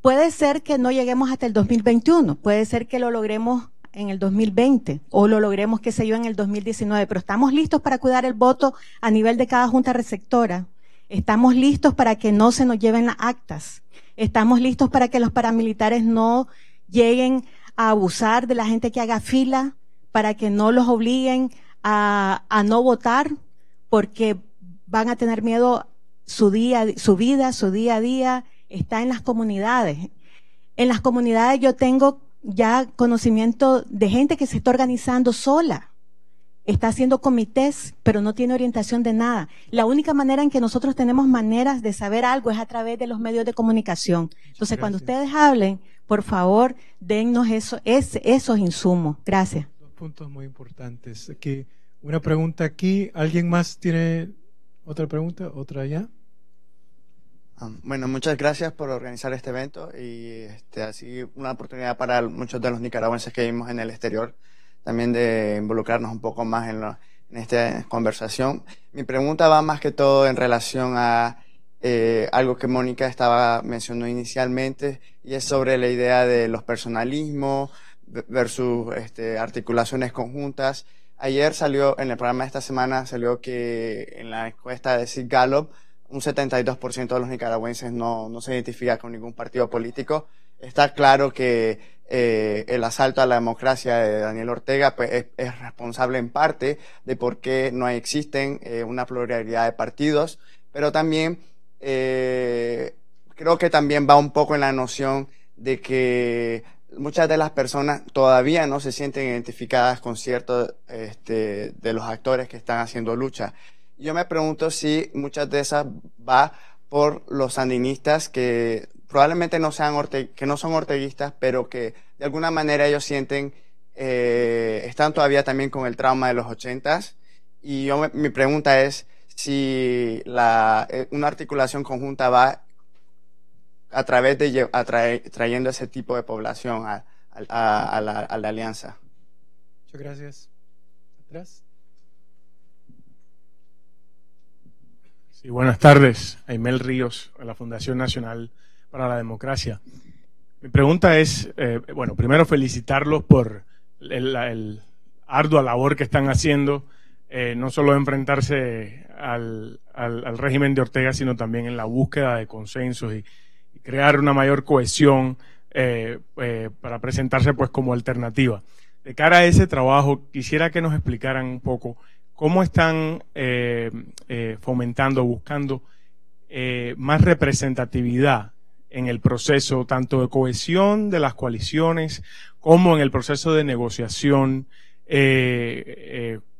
Puede ser que no lleguemos hasta el 2021, puede ser que lo logremos en el 2020 o lo logremos, qué sé yo, en el 2019, pero estamos listos para cuidar el voto a nivel de cada junta receptora. Estamos listos para que no se nos lleven las actas. Estamos listos para que los paramilitares no lleguen a abusar de la gente que haga fila, para que no los obliguen a, a no votar, porque van a tener miedo su día, su vida, su día a día, está en las comunidades. En las comunidades yo tengo ya conocimiento de gente que se está organizando sola, está haciendo comités, pero no tiene orientación de nada. La única manera en que nosotros tenemos maneras de saber algo es a través de los medios de comunicación. Entonces, cuando ustedes hablen, por favor, dennos eso, es, esos insumos. Gracias. Dos puntos muy importantes. Que una pregunta aquí. ¿Alguien más tiene otra pregunta? ¿Otra allá? Ah, bueno, muchas gracias por organizar este evento y este, así una oportunidad para muchos de los nicaragüenses que vivimos en el exterior también de involucrarnos un poco más en, esta conversación. Mi pregunta va más que todo en relación a eh, algo que Mónica estaba mencionando inicialmente y es sobre la idea de los personalismos versus este, articulaciones conjuntas. Ayer salió, en el programa de esta semana, salió que en la encuesta de Sid Gallup, un 72% de los nicaragüenses no, se identifica con ningún partido político. Está claro que eh, el asalto a la democracia de Daniel Ortega pues, es, responsable en parte de por qué no existen eh, una pluralidad de partidos, pero también eh, creo que también va un poco en la noción de que muchas de las personas todavía no se sienten identificadas con ciertos este, de los actores que están haciendo lucha yo me pregunto si muchas de esas va por los sandinistas que probablemente no sean que no son orteguistas, pero que de alguna manera ellos sienten eh, están todavía también con el trauma de los ochentas. Y yo mi pregunta es si eh, una articulación conjunta va a través de trayendo ese tipo de población a, la, alianza. Muchas gracias. Atrás. buenas tardes. Aimel Ríos, de la Fundación Nacional para la Democracia. Mi pregunta es, eh, bueno, primero felicitarlos por el, ardua labor que están haciendo, eh, no solo enfrentarse al, régimen de Ortega, sino también en la búsqueda de consensos y, crear una mayor cohesión eh, para presentarse pues como alternativa. De cara a ese trabajo, quisiera que nos explicaran un poco ¿Cómo están eh, eh, fomentando, buscando eh, más representatividad en el proceso tanto de cohesión de las coaliciones como en el proceso de negociación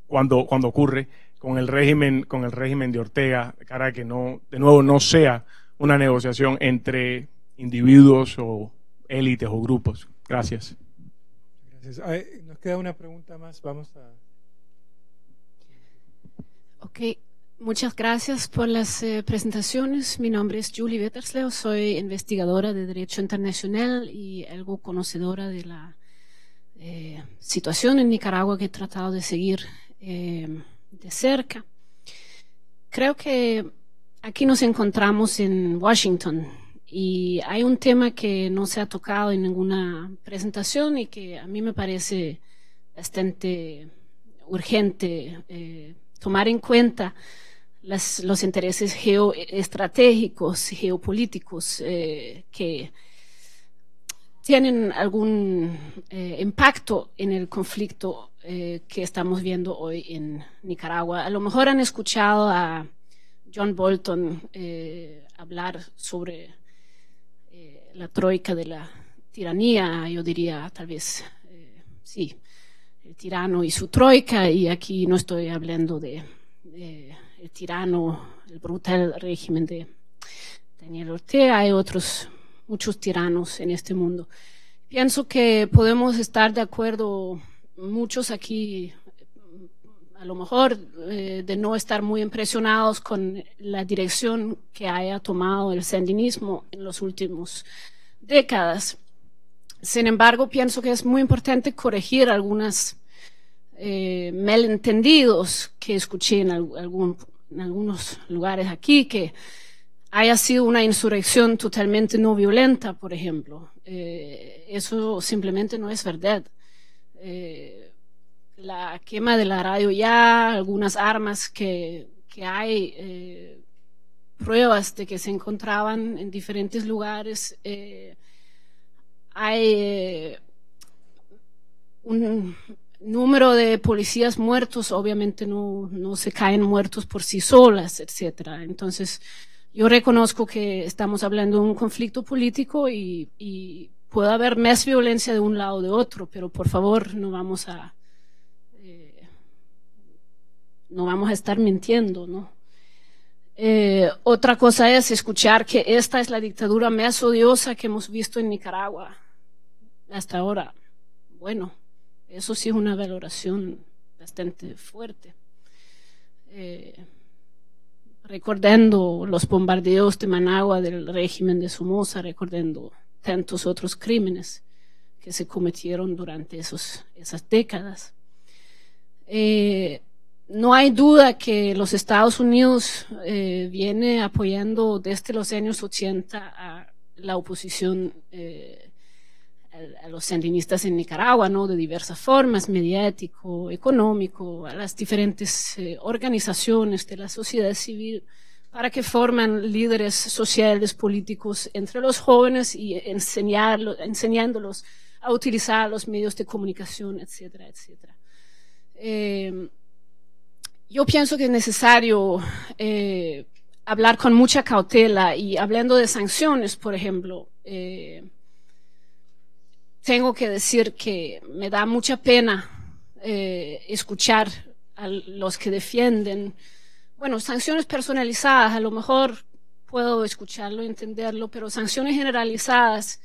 cuando, ocurre con el régimen, con el régimen de Ortega, cara que no, de nuevo no sea una negociación entre individuos o élites o grupos. Gracias. Gracias. nos queda una pregunta más. Vamos a muchas gracias por las eh, presentaciones. Mi nombre es Julie Wettersleo, soy investigadora de Derecho Internacional y algo conocedora de la eh, situación en Nicaragua que he tratado de seguir eh, de cerca. Creo que aquí nos encontramos en Washington y hay un tema que no se ha tocado en ninguna presentación y que a mí me parece bastante urgente tomar en cuenta los intereses geoestratégicos, eh, geopolíticos eh, que tienen algún eh, impacto en el conflicto que estamos viendo hoy en Nicaragua. A lo mejor han escuchado a John Bolton hablar sobre la troika de la tiranía, yo diría, tal vez, sí el tirano y su troika, y aquí no estoy hablando de, el tirano, el brutal régimen de Daniel Ortega, hay otros muchos tiranos en este mundo. Pienso que podemos estar de acuerdo muchos aquí, a lo mejor, eh, de no estar muy impresionados con la dirección que haya tomado el sandinismo en las últimas décadas. Sin embargo, pienso que es muy importante corregir algunos eh, malentendidos que escuché en, algunos lugares aquí, que haya sido una insurrección totalmente no violenta, por ejemplo. Eh, eso simplemente no es verdad. Eh, la quema de la radio ya, algunas armas que, hay, pruebas de que se encontraban en diferentes lugares, hay eh, un número de policías muertos, obviamente no, se caen muertos por sí solas, etcétera. Entonces, yo reconozco que estamos hablando de un conflicto político y, puede haber más violencia de un lado o de otro, pero por favor no vamos a eh, no vamos a estar mintiendo, eh, otra cosa es escuchar que esta es la dictadura más odiosa que hemos visto en Nicaragua hasta ahora, bueno, eso sí es una valoración bastante fuerte. Eh, recordando los bombardeos de Managua del régimen de Somoza, recordando tantos otros crímenes que se cometieron durante esas décadas. Eh, no hay duda que los Estados Unidos eh, viene apoyando desde los años 80 a la oposición a, los sandinistas en Nicaragua, ¿no? De diversas formas, mediático, económico, a las diferentes eh, organizaciones de la sociedad civil, para que formen líderes sociales, políticos entre los jóvenes y enseñándolos a utilizar los medios de comunicación, etcétera, etcétera. Eh, yo pienso que es necesario eh, hablar con mucha cautela y hablando de sanciones, por ejemplo, tengo que decir que me da mucha pena eh, escuchar a los que defienden, bueno, sanciones personalizadas, a lo mejor puedo escucharlo, y entenderlo, pero sanciones generalizadas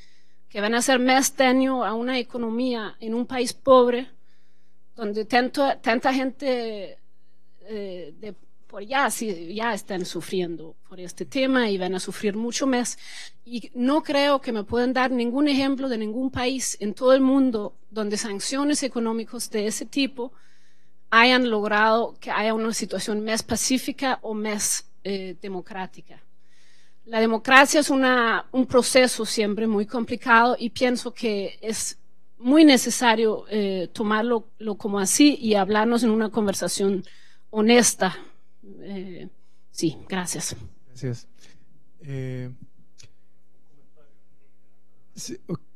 que van a ser más daño a una economía en un país pobre, donde tanto, tanta gente eh, de ya, ya están sufriendo por este tema y van a sufrir mucho más. Y no creo que me puedan dar ningún ejemplo de ningún país en todo el mundo donde sanciones económicas de ese tipo hayan logrado que haya una situación más pacífica o más eh, democrática. La democracia es un proceso siempre muy complicado y pienso que es muy necesario eh, tomarlo lo como así y hablarnos en una conversación honesta eh, sí, gracias. Gracias. Eh,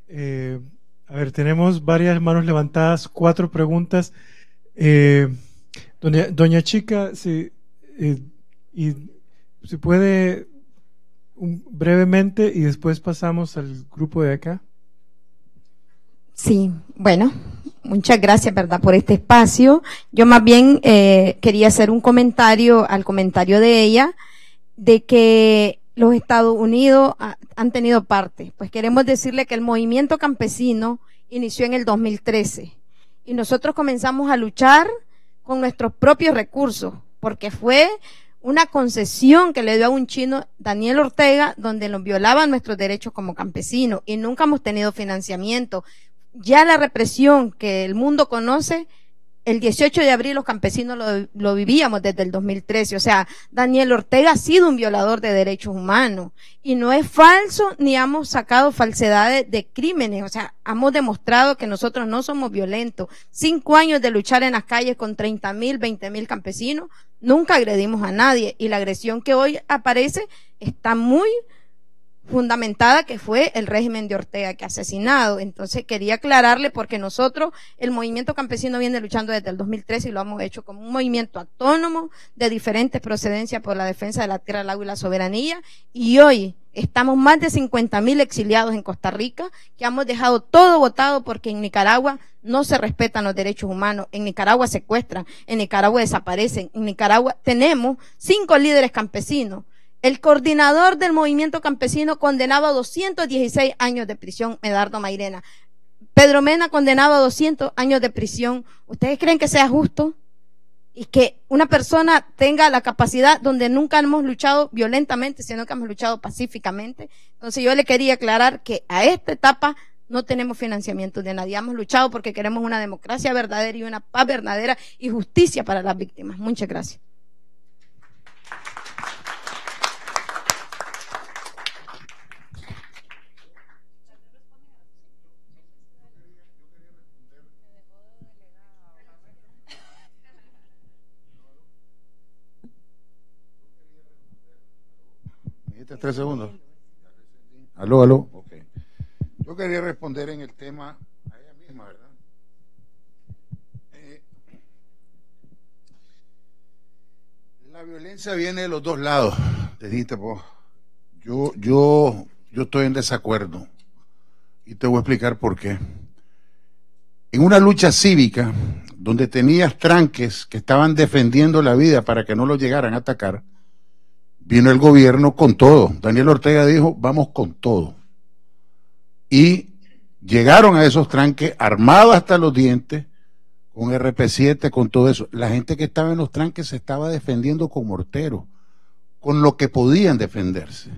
eh, a ver, tenemos varias manos levantadas, cuatro preguntas. doña, Chica, si, y, puede brevemente y después pasamos al grupo de acá. Sí, bueno, Muchas gracias, ¿verdad?, por este espacio. Yo más bien eh, quería hacer un comentario al comentario de ella de que los Estados Unidos han tenido parte. Pues queremos decirle que el movimiento campesino inició en el 2013 y nosotros comenzamos a luchar con nuestros propios recursos, porque fue una concesión que le dio a un chino, Daniel Ortega, donde nos violaban nuestros derechos como campesinos y nunca hemos tenido financiamiento ya la represión que el mundo conoce, el 18 de abril los campesinos lo, vivíamos desde el 2013. O sea, Daniel Ortega ha sido un violador de derechos humanos y no es falso ni hemos sacado falsedades de crímenes. O sea, hemos demostrado que nosotros no somos violentos. Cinco años de luchar en las calles con 30 mil, 20 mil campesinos, nunca agredimos a nadie y la agresión que hoy aparece está muy fundamentada que fue el régimen de Ortega que ha asesinado. Entonces quería aclararle porque nosotros el movimiento campesino viene luchando desde el 2013 y lo hemos hecho como un movimiento autónomo de diferentes procedencias por la defensa de la tierra, el agua y la soberanía y hoy estamos más de 50.000 mil exiliados en Costa Rica que hemos dejado todo votado porque en Nicaragua no se respetan los derechos humanos, en Nicaragua secuestran, en Nicaragua desaparecen, en Nicaragua tenemos cinco líderes campesinos el coordinador del movimiento campesino condenaba a 216 años de prisión, Medardo Mairena. Pedro Mena condenaba a 200 años de prisión. ¿Ustedes creen que sea justo? Y que una persona tenga la capacidad donde nunca hemos luchado violentamente, sino que hemos luchado pacíficamente. Entonces yo le quería aclarar que a esta etapa no tenemos financiamiento de nadie. Hemos luchado porque queremos una democracia verdadera y una paz verdadera y justicia para las víctimas. Muchas gracias. tres segundos. Aló, aló. Okay. Yo quería responder en el tema a ella misma, ¿verdad? Eh, la violencia viene de los dos lados, te Yo, yo, yo estoy en desacuerdo y te voy a explicar por qué. En una lucha cívica donde tenías tranques que estaban defendiendo la vida para que no lo llegaran a atacar, vino el gobierno con todo. Daniel Ortega dijo, vamos con todo. Y llegaron a esos tranques armados hasta los dientes, con RP7, con todo eso. La gente que estaba en los tranques se estaba defendiendo con mortero con lo que podían defenderse.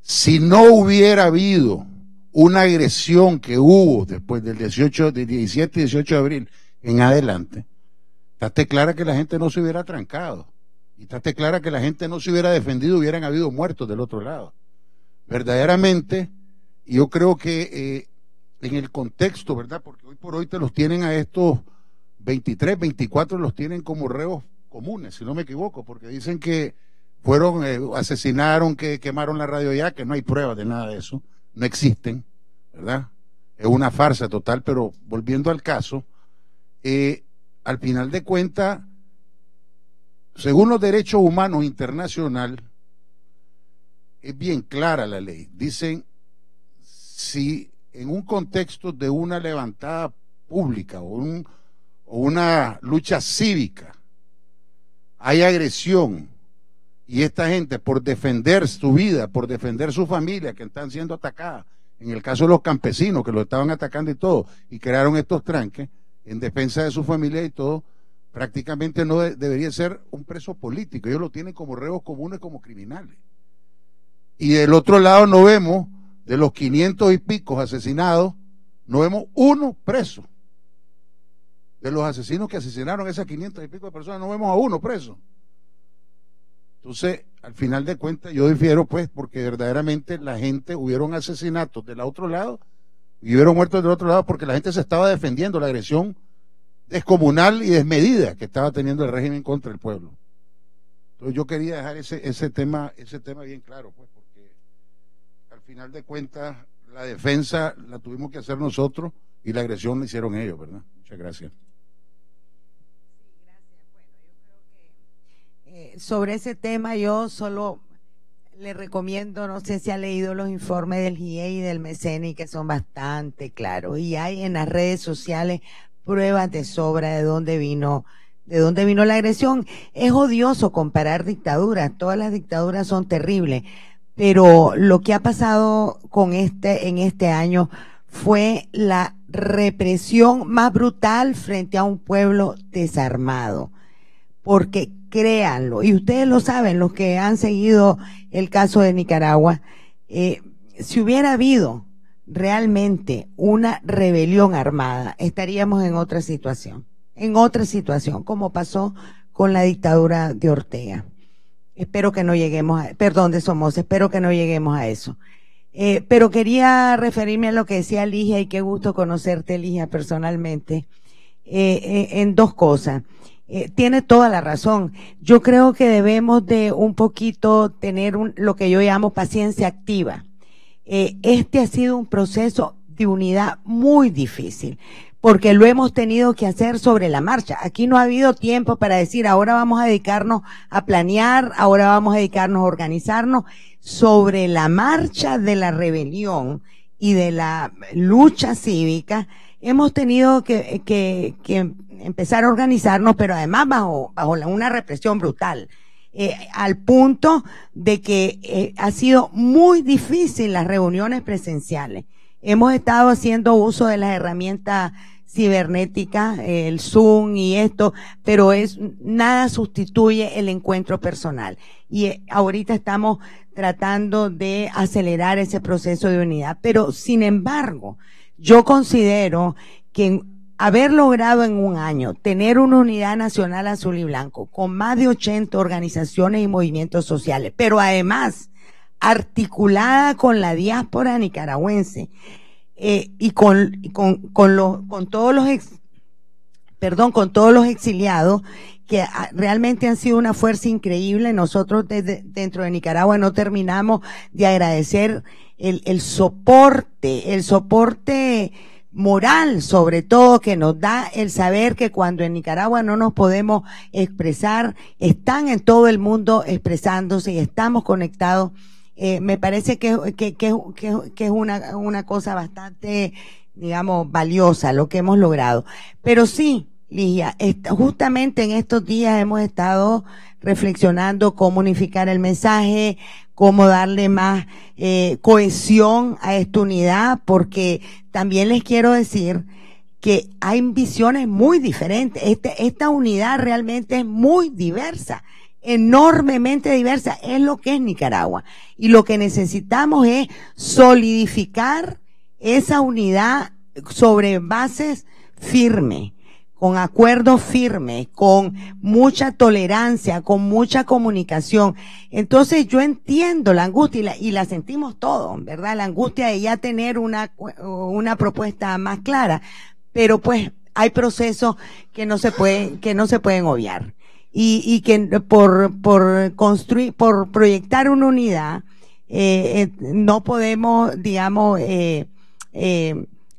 Si no hubiera habido una agresión que hubo después del 17 y 18 de abril en adelante, está clara que la gente no se hubiera trancado. Y está clara que la gente no se hubiera defendido, hubieran habido muertos del otro lado. Verdaderamente, yo creo que eh, en el contexto, ¿verdad? Porque hoy por hoy te los tienen a estos 23, 24, los tienen como reos comunes, si no me equivoco, porque dicen que fueron, eh, asesinaron, que quemaron la radio ya, que no hay pruebas de nada de eso, no existen, ¿verdad? Es una farsa total, pero volviendo al caso, eh, al final de cuentas, según los derechos humanos internacional, es bien clara la ley. Dicen, si en un contexto de una levantada pública o, o una lucha cívica hay agresión y esta gente por defender su vida, por defender su familia que están siendo atacadas, en el caso de los campesinos que lo estaban atacando y todo, y crearon estos tranques en defensa de su familia y todo, prácticamente no debería ser un preso político. Ellos lo tienen como reos comunes, como criminales. Y del otro lado no vemos, de los 500 y picos asesinados, no vemos uno preso. De los asesinos que asesinaron esas 500 y pico de personas, no vemos a uno preso. Entonces, al final de cuentas, yo difiero, pues, porque verdaderamente la gente, hubieron asesinatos del otro lado y hubieron muertos del otro lado porque la gente se estaba defendiendo la agresión descomunal y desmedida que estaba teniendo el régimen contra el pueblo. Entonces yo quería dejar ese, ese, tema, ese tema bien claro, pues, porque al final de cuentas la defensa la tuvimos que hacer nosotros y la agresión la hicieron ellos, ¿verdad? Muchas gracias. Eh, sobre ese tema yo solo le recomiendo, no sé si ha leído los informes del GIE y del MECENI, que son bastante claros, y hay en las redes sociales pruebas de sobra de dónde vino, de dónde vino la agresión. Es odioso comparar dictaduras, todas las dictaduras son terribles, pero lo que ha pasado con este en este año fue la represión más brutal frente a un pueblo desarmado. Porque créanlo, y ustedes lo saben, los que han seguido el caso de Nicaragua, eh, si hubiera habido realmente una rebelión armada, estaríamos en otra situación, en otra situación, como pasó con la dictadura de Ortega. Espero que no lleguemos a, perdón, de espero que no lleguemos a eso. Eh, pero quería referirme a lo que decía Ligia y qué gusto conocerte, Ligia, personalmente, eh, eh, en dos cosas. tiene toda la razón. Yo creo que debemos de un poquito tener un, lo que yo llamo paciencia activa. Eh, este ha sido un proceso de unidad muy difícil, porque lo hemos tenido que hacer sobre la marcha. Aquí no ha habido tiempo para decir, ahora vamos a dedicarnos a planear, ahora vamos a dedicarnos a organizarnos. Sobre la marcha de la rebelión y de la lucha cívica, hemos tenido que, empezar a organizarnos, pero además bajo, bajo una represión brutal. Eh, al punto de que eh, ha sido muy difícil las reuniones presenciales. Hemos estado haciendo uso de las herramientas cibernéticas, el Zoom y esto, pero es nada sustituye el encuentro personal. Y eh, ahorita estamos tratando de acelerar ese proceso de unidad, pero sin embargo, yo considero que Haber logrado en un año tener una unidad nacional azul y blanco con más de 80 organizaciones y movimientos sociales, pero además articulada con la diáspora nicaragüense eh, y con, con, los, con todos los con todos los exiliados que realmente han sido una fuerza increíble. Nosotros dentro de Nicaragua no terminamos de agradecer el, el soporte, el soporte moral sobre todo que nos da el saber que cuando en Nicaragua no nos podemos expresar, están en todo el mundo expresándose y estamos conectados. Eh, me parece que, que, es una, una cosa bastante, digamos, valiosa lo que hemos logrado. Pero sí, Ligia, justamente en estos días hemos estado reflexionando cómo unificar el mensaje, cómo darle más eh, cohesión a esta unidad, porque también les quiero decir que hay visiones muy diferentes. Este, esta unidad realmente es muy diversa, enormemente diversa. Es lo que es Nicaragua. Y lo que necesitamos es solidificar esa unidad sobre bases firmes con acuerdos firmes, con mucha tolerancia, con mucha comunicación. Entonces yo entiendo la angustia y la, sentimos todos, ¿verdad? La angustia de ya tener una, una propuesta más clara, pero pues hay procesos que no se pueden, que no se pueden obviar. Y, que por, por construir, por proyectar una unidad, eh, eh, no podemos, digamos, eh,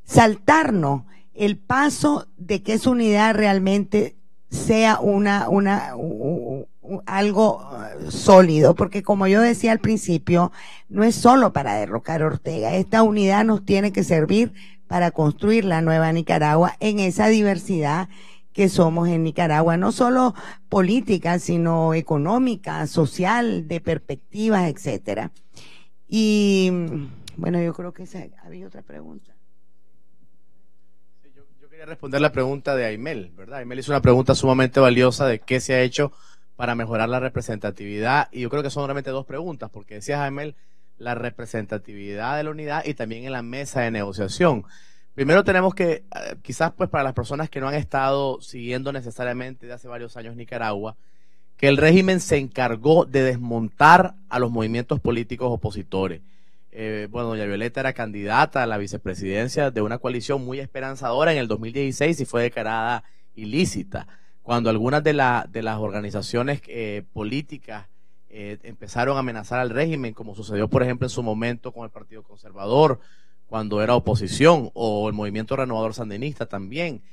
saltarnos el paso de que esa unidad realmente sea una, una, algo eh, sólido, porque como yo decía al principio, no es solo para derrocar Ortega, esta unidad nos tiene que servir para construir la nueva Nicaragua en esa diversidad que somos en Nicaragua, no solo política, sino económica, social, de perspectivas, etcétera. Y mm, bueno, yo creo que había otra pregunta responder la pregunta de Aimel, ¿verdad? Aimel hizo una pregunta sumamente valiosa de qué se ha hecho para mejorar la representatividad. Y yo creo que son realmente dos preguntas, porque decías, Aimel, la representatividad de la unidad y también en la mesa de negociación. Primero tenemos que, eh, quizás pues para las personas que no han estado siguiendo necesariamente de hace varios años Nicaragua, que el régimen se encargó de desmontar a los movimientos políticos opositores eh, bueno, doña Violeta era candidata a la vicepresidencia de una coalición muy esperanzadora en el 2016 y fue declarada ilícita. Cuando algunas de, las organizaciones eh, políticas eh, empezaron a amenazar al régimen, como sucedió, por ejemplo, en su momento con el Partido Conservador, cuando era oposición, o el Movimiento Renovador Sandinista también.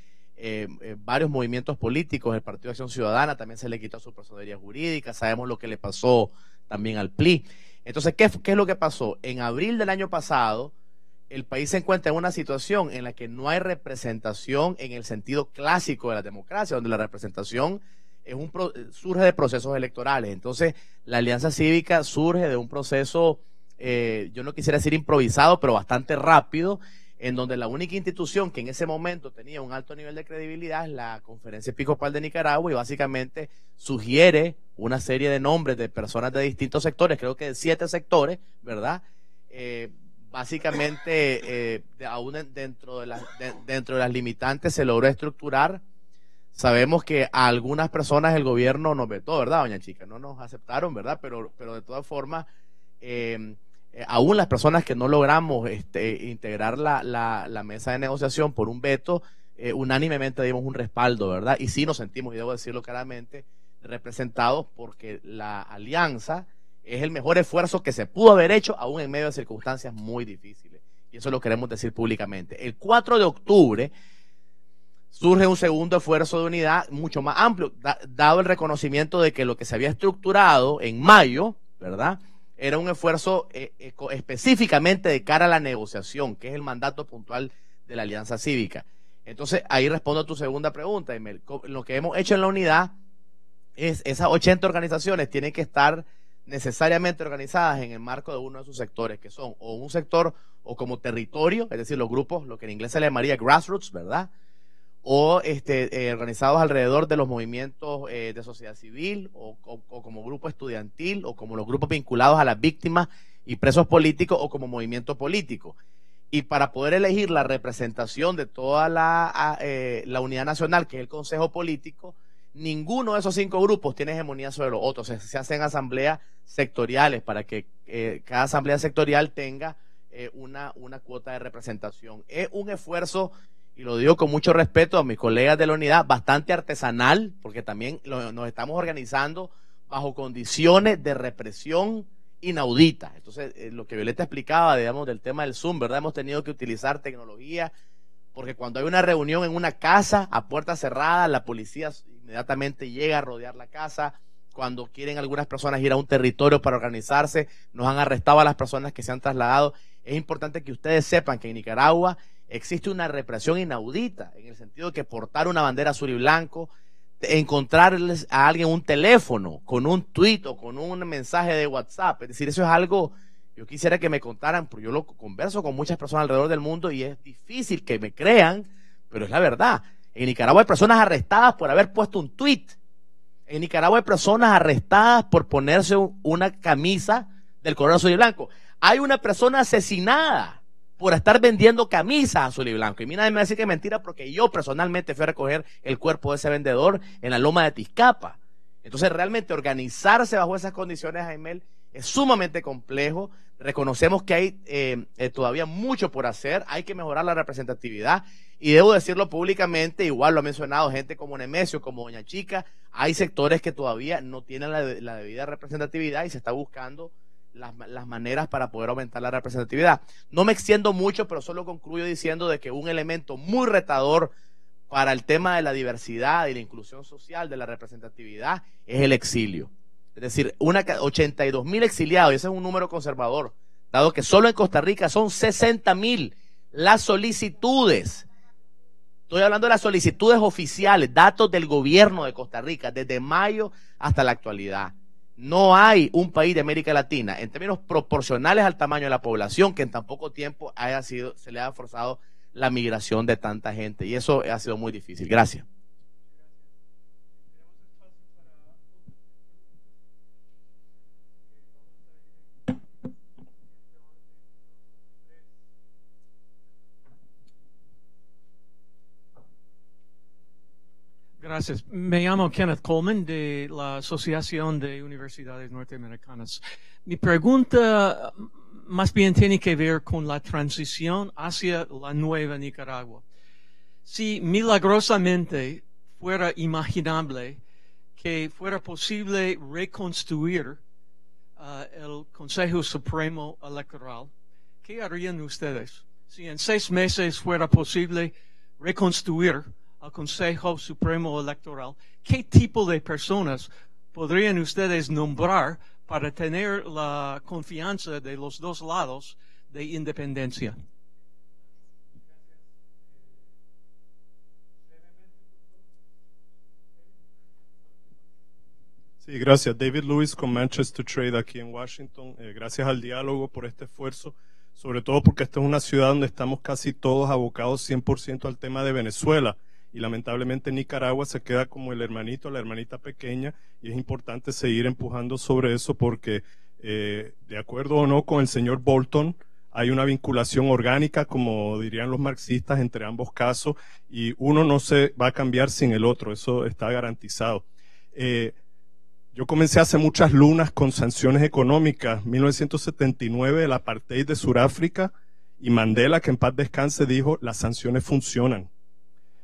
varios movimientos políticos, el Partido de Acción Ciudadana también se le quitó su personería jurídica, sabemos lo que le pasó también al PLI. Entonces, ¿qué, es lo que pasó? En abril del año pasado, el país se encuentra en una situación en la que no hay representación en el sentido clásico de la democracia, donde la representación es un eh, surge de procesos electorales. Entonces, la alianza cívica surge de un proceso, eh, yo no quisiera decir improvisado, pero bastante rápido, en donde la única institución que en ese momento tenía un alto nivel de credibilidad es la Conferencia Episcopal de Nicaragua y básicamente sugiere una serie de nombres de personas de distintos sectores, creo que de siete sectores, ¿verdad? Eh, básicamente, eh, aún dentro de, las, dentro de las limitantes se logró estructurar. Sabemos que a algunas personas el gobierno nos vetó, ¿verdad, doña chica? No nos aceptaron, ¿verdad? Pero, pero de todas formas... Eh, eh, aún las personas que no logramos este, integrar la, mesa de negociación por un veto, eh, unánimemente dimos un respaldo, ¿verdad? Y sí nos sentimos, y debo decirlo claramente, representados porque la alianza es el mejor esfuerzo que se pudo haber hecho aún en medio de circunstancias muy difíciles. Y eso lo queremos decir públicamente. El 4 de octubre surge un segundo esfuerzo de unidad mucho más amplio, dado el reconocimiento de que lo que se había estructurado en mayo, ¿verdad? era un esfuerzo eh, eh, específicamente de cara a la negociación, que es el mandato puntual de la Alianza Cívica. Entonces, ahí respondo a tu segunda pregunta, Lo que hemos hecho en la unidad es esas 80 organizaciones tienen que estar necesariamente organizadas en el marco de uno de sus sectores, que son o un sector o como territorio, es decir, los grupos, lo que en inglés se le llamaría grassroots, ¿verdad? o este, eh, organizados alrededor de los movimientos eh, de sociedad civil o, como grupo estudiantil o como los grupos vinculados a las víctimas y presos políticos o como movimiento político. Y para poder elegir la representación de toda la, eh, la unidad nacional, que es el Consejo Político, ninguno de esos cinco grupos tiene hegemonía sobre los otros. Se, hacen asambleas sectoriales para que cada asamblea sectorial tenga una, una cuota de representación. Es un esfuerzo y lo digo con mucho respeto a mis colegas de la unidad, bastante artesanal, porque también nos estamos organizando bajo condiciones de represión inaudita, Entonces, eh, lo que Violeta explicaba, digamos, del tema del Zoom, ¿verdad? Hemos tenido que utilizar tecnología, porque cuando hay una reunión en una casa a puerta cerrada, la policía inmediatamente llega a rodear la casa. Cuando quieren algunas personas ir a un territorio para organizarse, nos han arrestado a las personas que se han trasladado. Es importante que ustedes sepan que en Nicaragua existe una represión inaudita, en el sentido de que portar una bandera azul y blanco, encontrarles a alguien un teléfono, con un tuit o con un mensaje de WhatsApp, es decir, eso es algo, yo quisiera que me contaran, porque yo lo converso con muchas personas alrededor del mundo y es difícil que me crean, pero es la verdad. En Nicaragua hay personas arrestadas por haber puesto un tweet En Nicaragua hay personas arrestadas por ponerse una camisa del color azul y blanco. Hay una persona asesinada por estar vendiendo camisas azul y blanco. Y mira, me dice que es mentira porque yo personalmente fui a recoger el cuerpo de ese vendedor en la loma de Tizcapa. Entonces, realmente organizarse bajo esas condiciones, Jaime, es sumamente complejo. Reconocemos que hay eh, eh, todavía mucho por hacer, hay que mejorar la representatividad y debo decirlo públicamente, igual lo ha mencionado gente como Nemesio, como Doña Chica, hay sectores que todavía no tienen la debida representatividad y se está buscando las, maneras para poder aumentar la representatividad. No me extiendo mucho, pero solo concluyo diciendo de que un elemento muy retador para el tema de la diversidad y la inclusión social, de la representatividad, es el exilio. Es decir, una, 82 mil exiliados, y ese es un número conservador, dado que solo en Costa Rica son 60 mil las solicitudes. Estoy hablando de las solicitudes oficiales, datos del gobierno de Costa Rica, desde mayo hasta la actualidad. No hay un país de América Latina, en términos proporcionales al tamaño de la población, que en tan poco tiempo haya sido, se le haya forzado la migración de tanta gente. Y eso ha sido muy difícil. Gracias. Gracias. Me llamo Kenneth Coleman de la Asociación de Universidades Norteamericanas. Mi pregunta mm, más bien tiene que ver con la transición hacia la nueva Nicaragua. Si milagrosamente fuera imaginable que fuera posible reconstruir uh, el Consejo Supremo Electoral, ¿qué harían ustedes? Si en seis meses fuera posible reconstruir al Consejo Supremo Electoral, ¿qué tipo de personas podrían ustedes nombrar para tener la confianza de los dos lados de independencia? Sí, gracias. David Lewis con Manchester Trade aquí en Washington. Eh, gracias al diálogo por este esfuerzo, sobre todo porque esta es una ciudad donde estamos casi todos abocados 100% al tema de Venezuela y lamentablemente Nicaragua se queda como el hermanito, la hermanita pequeña y es importante seguir empujando sobre eso porque eh, de acuerdo o no con el señor Bolton, hay una vinculación orgánica, como dirían los marxistas, entre ambos casos y uno no se va a cambiar sin el otro, eso está garantizado. Eh, yo comencé hace muchas lunas con sanciones económicas, 1979 el apartheid de Sudáfrica y Mandela, que en paz descanse, dijo, las sanciones funcionan.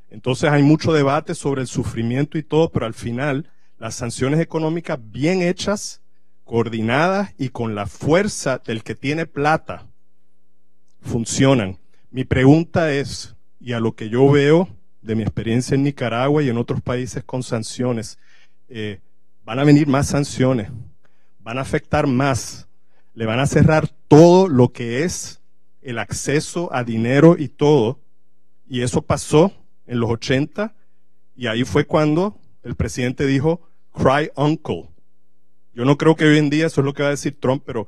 Entonces hay mucho debate sobre el sufrimiento y todo, pero al final las sanciones económicas bien hechas, coordinadas y con la fuerza del que tiene plata, funcionan. Mi pregunta es, y a lo que yo veo de mi experiencia en Nicaragua y en otros países con sanciones, eh, van a venir más sanciones, van a afectar más, le van a cerrar todo lo que es el acceso a dinero y todo, y eso pasó en los 80, y ahí fue cuando el presidente dijo, cry uncle. Yo no creo que hoy en día eso es lo que va a decir Trump, pero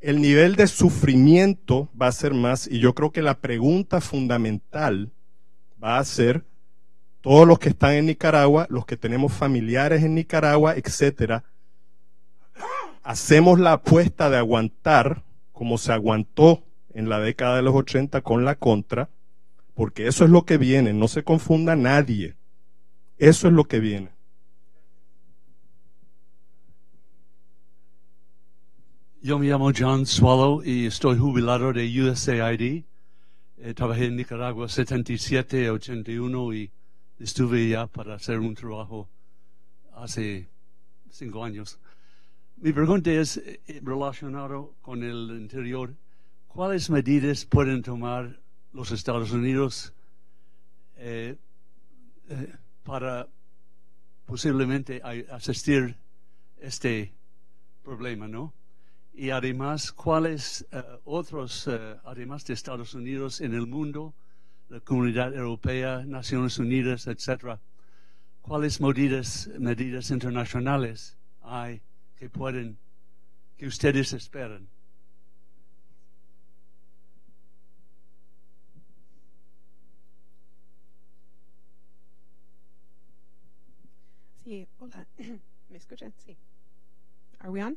el nivel de sufrimiento va a ser más, y yo creo que la pregunta fundamental va a ser, todos los que están en Nicaragua, los que tenemos familiares en Nicaragua, etcétera, hacemos la apuesta de aguantar como se aguantó en la década de los 80 con la contra, porque eso es lo que viene, no se confunda nadie. Eso es lo que viene. Yo me llamo John Swallow y estoy jubilado de USAID. Eh, trabajé en Nicaragua 77, 81 y estuve ya para hacer un trabajo hace cinco años. Mi pregunta es eh, eh, relacionado con el interior. ¿Cuáles medidas pueden tomar los Estados Unidos eh, eh, para posiblemente asistir este problema, ¿no? Y además, ¿cuáles eh, otros, además de Estados Unidos en el mundo, la Comunidad Europea, Naciones Unidas, etcétera, cuáles medidas, medidas internacionales hay que pueden, que ustedes esperan? Sí, hola. ¿Me escuchan? Sí. Are we on?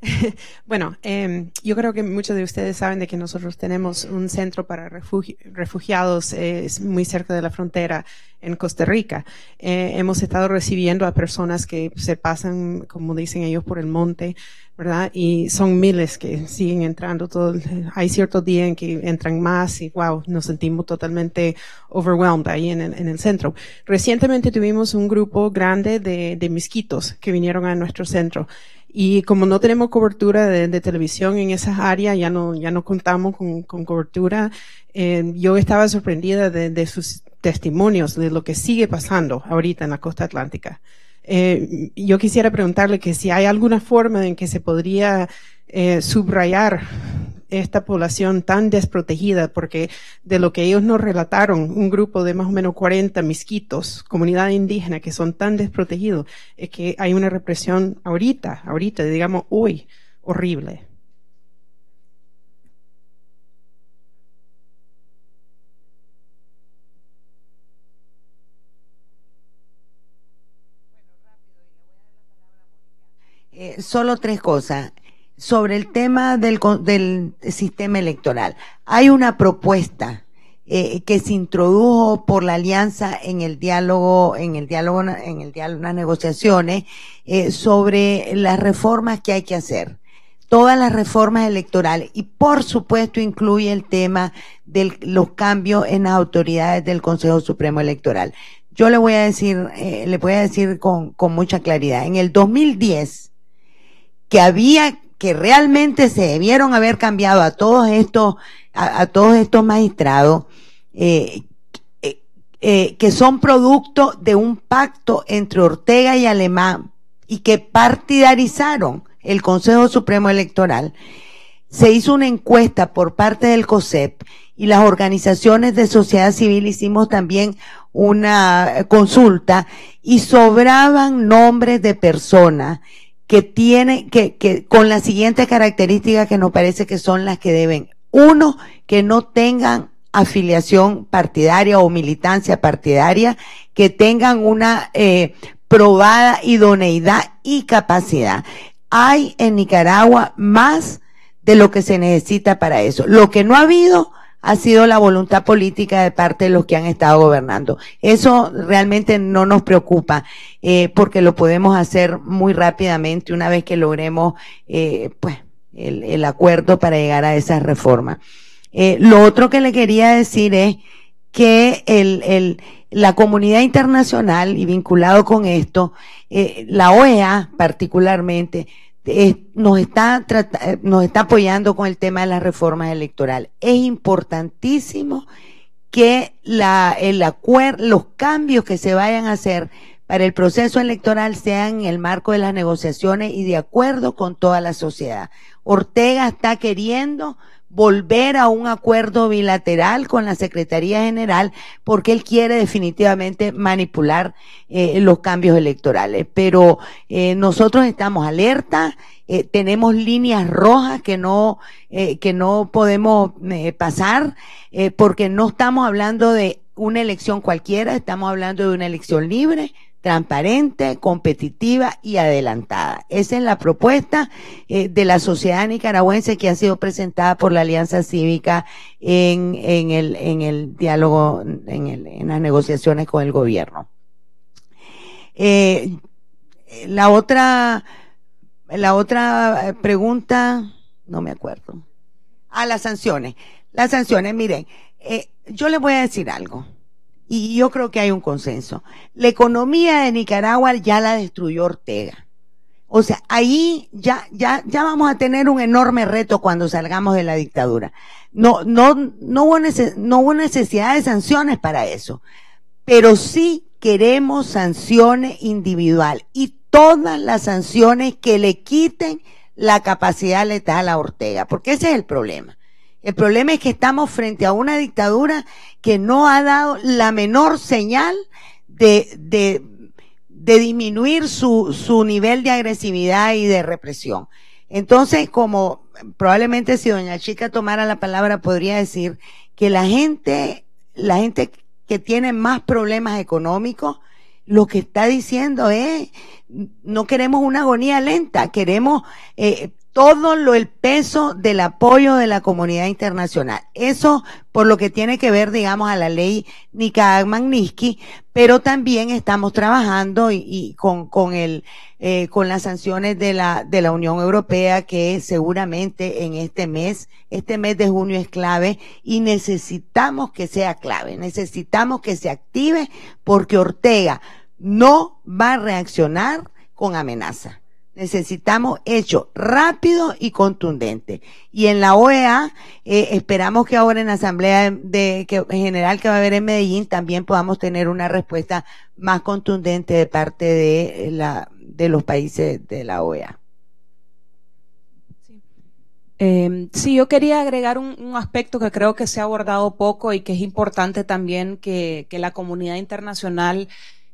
bueno, em, yo creo que muchos de ustedes saben de que nosotros tenemos un centro para refugiados eh, muy cerca de la frontera en Costa Rica. Eh, hemos estado recibiendo a personas que se pasan, como dicen ellos, por el monte, ¿verdad? Y son miles que siguen entrando todo. Hay ciertos días en que entran más y wow, nos sentimos totalmente overwhelmed ahí en el, en el centro. Recientemente tuvimos un grupo grande de, de misquitos que vinieron a nuestro centro. Y como no tenemos cobertura de, de, televisión en esas áreas, ya no, ya no contamos con, con cobertura. Eh, yo estaba sorprendida de, de, sus testimonios de lo que sigue pasando ahorita en la costa atlántica. Eh, yo quisiera preguntarle que si hay alguna forma en que se podría eh, subrayar esta población tan desprotegida, porque de lo que ellos nos relataron, un grupo de más o menos 40 misquitos, comunidad indígena, que son tan desprotegidos, es que hay una represión ahorita, ahorita, digamos hoy, horrible. Eh, solo tres cosas. Sobre el tema del, del sistema electoral, hay una propuesta eh, que se introdujo por la alianza en el diálogo, en el diálogo, en el diálogo, las negociaciones eh, sobre las reformas que hay que hacer todas las reformas electorales y por supuesto incluye el tema de los cambios en las autoridades del Consejo Supremo Electoral. Yo le voy a decir, eh, le voy a decir con, con mucha claridad, en el 2010 que había, que realmente se debieron haber cambiado a todos estos, a, todos estos magistrados, eh, eh, eh, que son producto de un pacto entre Ortega y Alemán y que partidarizaron el Consejo Supremo Electoral. Se hizo una encuesta por parte del COSEP y las organizaciones de sociedad civil hicimos también una consulta y sobraban nombres de personas que tiene, que, que con las siguientes características que nos parece que son las que deben. Uno, que no tengan afiliación partidaria o militancia partidaria, que tengan una eh, probada idoneidad y capacidad. Hay en Nicaragua más de lo que se necesita para eso. Lo que no ha habido ha sido la voluntad política de parte de los que han estado gobernando. Eso realmente no nos preocupa, eh, porque lo podemos hacer muy rápidamente una vez que logremos eh, pues, el, acuerdo para llegar a esa reforma. Eh, lo otro que le quería decir es que el, la comunidad internacional, y vinculado con esto, la OEA particularmente, nos está, eh, nos está apoyando con el tema de las reformas electorales. Es importantísimo que la, el los cambios que se vayan a hacer para el proceso electoral sean en el marco de las negociaciones y de acuerdo con toda la sociedad. Ortega está queriendo volver a un acuerdo bilateral con la Secretaría General porque él quiere definitivamente manipular eh, los cambios electorales. Pero eh, nosotros estamos alerta, eh, tenemos líneas rojas que no, que no podemos pasar porque no estamos hablando de una elección cualquiera, estamos hablando de una elección libre, transparente, competitiva y adelantada. Esa es la propuesta eh, de la sociedad nicaragüense que ha sido presentada por la Alianza Cívica en, el, diálogo, en, las negociaciones con el gobierno. Eh, la otra, la otra eh, pregunta, no me acuerdo. A ah, las sanciones. Las sanciones, miren, yo les voy a decir algo y yo creo que hay un consenso. La economía de Nicaragua ya la destruyó Ortega. O sea, ahí ya, ya, ya vamos a tener un enorme reto cuando salgamos de la dictadura. No, no, no hubo, necesidad de sanciones para eso. Pero sí queremos sanciones individuales. y todas las sanciones que le quiten la capacidad letal a Ortega, porque ese es el problema. El problema es que estamos frente a una dictadura que no ha dado la menor señal de, disminuir su, nivel de agresividad y de represión. Entonces, como probablemente si doña Chica tomara la palabra, podría decir que la gente, la gente que tiene más problemas económicos, lo que está diciendo es, no queremos una agonía lenta, queremos eh, todo lo, el peso del apoyo de la comunidad internacional. Eso por lo que tiene que ver, digamos, a la ley Nika Magnitsky, pero también estamos trabajando y, con, con el, eh, con las sanciones de la, de la Unión Europea que seguramente en este mes, este mes de junio es clave y necesitamos que sea clave, necesitamos que se active porque Ortega no va a reaccionar con amenaza. Necesitamos hecho rápido y contundente. Y en la OEA eh, esperamos que ahora en la Asamblea General que va a haber en Medellín también podamos tener una respuesta más contundente de parte de, eh, los países de la OEA. Em, sí, yo quería agregar un, aspecto que creo que se ha abordado poco y que es importante también que, que la comunidad internacional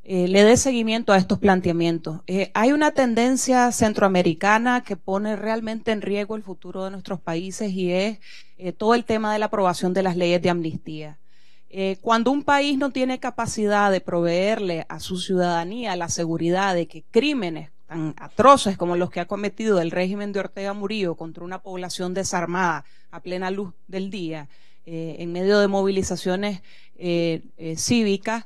eh, le dé seguimiento a estos planteamientos. Eh, hay una tendencia centroamericana que pone realmente en riesgo el futuro de nuestros países y es eh, todo el tema de la aprobación de las leyes de amnistía. cuando un país no tiene capacidad de proveerle a su ciudadanía la seguridad de que crímenes tan atroces como los que ha cometido el régimen de Ortega Murillo contra una población desarmada a plena luz del día, eh, en medio de movilizaciones eh, eh, cívicas,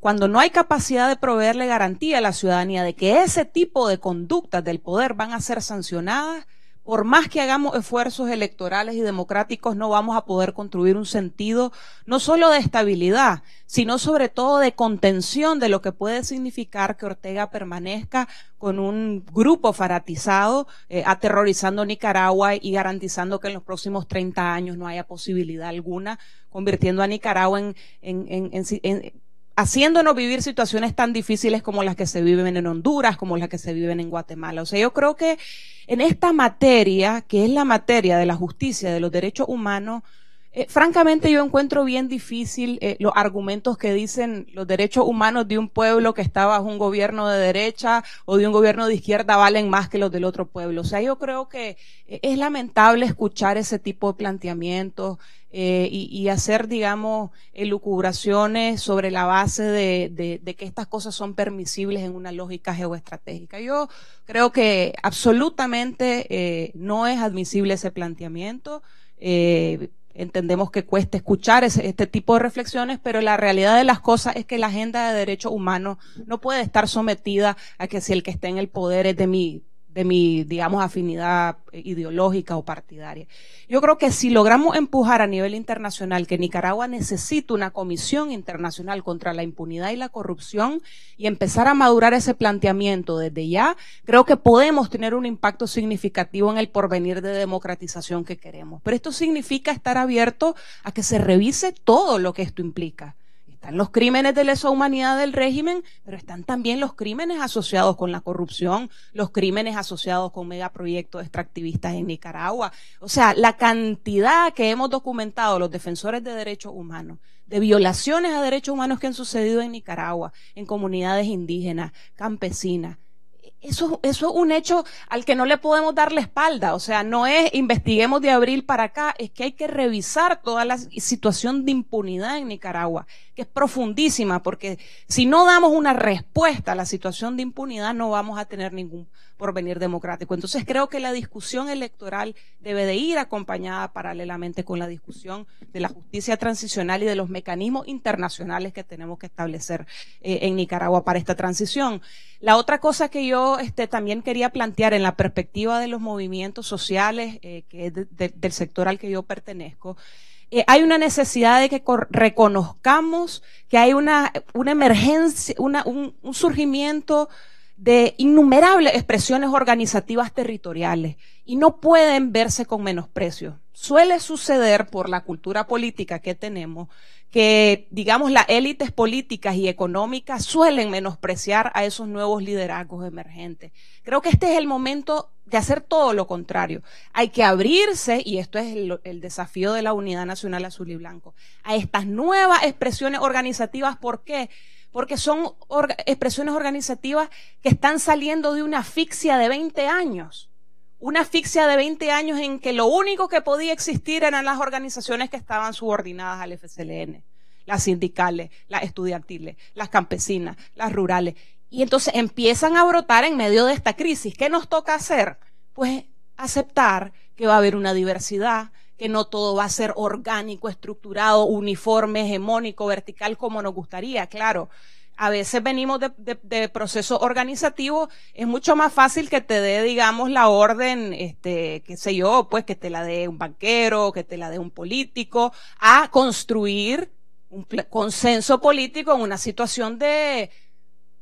cuando no hay capacidad de proveerle garantía a la ciudadanía de que ese tipo de conductas del poder van a ser sancionadas, por más que hagamos esfuerzos electorales y democráticos, no vamos a poder construir un sentido no solo de estabilidad, sino sobre todo de contención de lo que puede significar que Ortega permanezca con un grupo faratizado, eh, aterrorizando Nicaragua y garantizando que en los próximos 30 años no haya posibilidad alguna, convirtiendo a Nicaragua en, en, en, en haciéndonos vivir situaciones tan difíciles como las que se viven en Honduras, como las que se viven en Guatemala. O sea, yo creo que en esta materia, que es la materia de la justicia, de los derechos humanos, eh, francamente yo encuentro bien difícil eh, los argumentos que dicen los derechos humanos de un pueblo que está bajo un gobierno de derecha o de un gobierno de izquierda valen más que los del otro pueblo. O sea, yo creo que eh, es lamentable escuchar ese tipo de planteamientos y, hacer, digamos, elucubraciones sobre la base de, que estas cosas son permisibles en una lógica geoestratégica. Yo creo que absolutamente no es admisible ese planteamiento entendemos que cueste escuchar este tipo de reflexiones, pero la realidad de las cosas es que la agenda de derechos humanos no puede estar sometida a que si el que está en el poder es de mi de mi, digamos, afinidad ideológica o partidaria. Yo creo que si logramos empujar a nivel internacional que Nicaragua necesita una comisión internacional contra la impunidad y la corrupción y empezar a madurar ese planteamiento desde ya, creo que podemos tener un impacto significativo en el porvenir de democratización que queremos. Pero esto significa estar abierto a que se revise todo lo que esto implica. Están los crímenes de lesa humanidad del régimen, pero están también los crímenes asociados con la corrupción, los crímenes asociados con megaproyectos extractivistas en Nicaragua. O sea, la cantidad que hemos documentado los defensores de derechos humanos, de violaciones a derechos humanos que han sucedido en Nicaragua, en comunidades indígenas, campesinas, eso, eso, es un hecho al que no le podemos dar la espalda. O sea, no es investiguemos de abril para acá, es que hay que revisar toda la situación de impunidad en Nicaragua que es profundísima, porque si no damos una respuesta a la situación de impunidad, no vamos a tener ningún porvenir democrático. Entonces creo que la discusión electoral debe de ir acompañada paralelamente con la discusión de la justicia transicional y de los mecanismos internacionales que tenemos que establecer eh, en Nicaragua para esta transición. La otra cosa que yo este, también quería plantear en la perspectiva de los movimientos sociales, eh, que del sector al que yo pertenezco, eh, hay una necesidad de que reconozcamos que hay una, emergencia, un, un surgimiento de innumerables expresiones organizativas territoriales y no pueden verse con menosprecio. Suele suceder por la cultura política que tenemos que, digamos, las élites políticas y económicas suelen menospreciar a esos nuevos liderazgos emergentes. Creo que este es el momento de hacer todo lo contrario. Hay que abrirse, y esto es el, desafío de la Unidad Nacional Azul y Blanco, a estas nuevas expresiones organizativas. ¿Por qué? Porque son expresiones organizativas que están saliendo de una asfixia de 20 años. Una asfixia de 20 años en que lo único que podía existir eran las organizaciones que estaban subordinadas al FCLN, las sindicales, las estudiantiles, las campesinas, las rurales y entonces empiezan a brotar en medio de esta crisis. ¿Qué nos toca hacer? Pues aceptar que va a haber una diversidad, que no todo va a ser orgánico, estructurado, uniforme, hegemónico, vertical, como nos gustaría, claro. A veces venimos de, procesos organizativos, es mucho más fácil que te dé, digamos, la orden, este, qué sé yo, pues que te la dé un banquero, que te la dé un político, a construir un consenso político en una situación de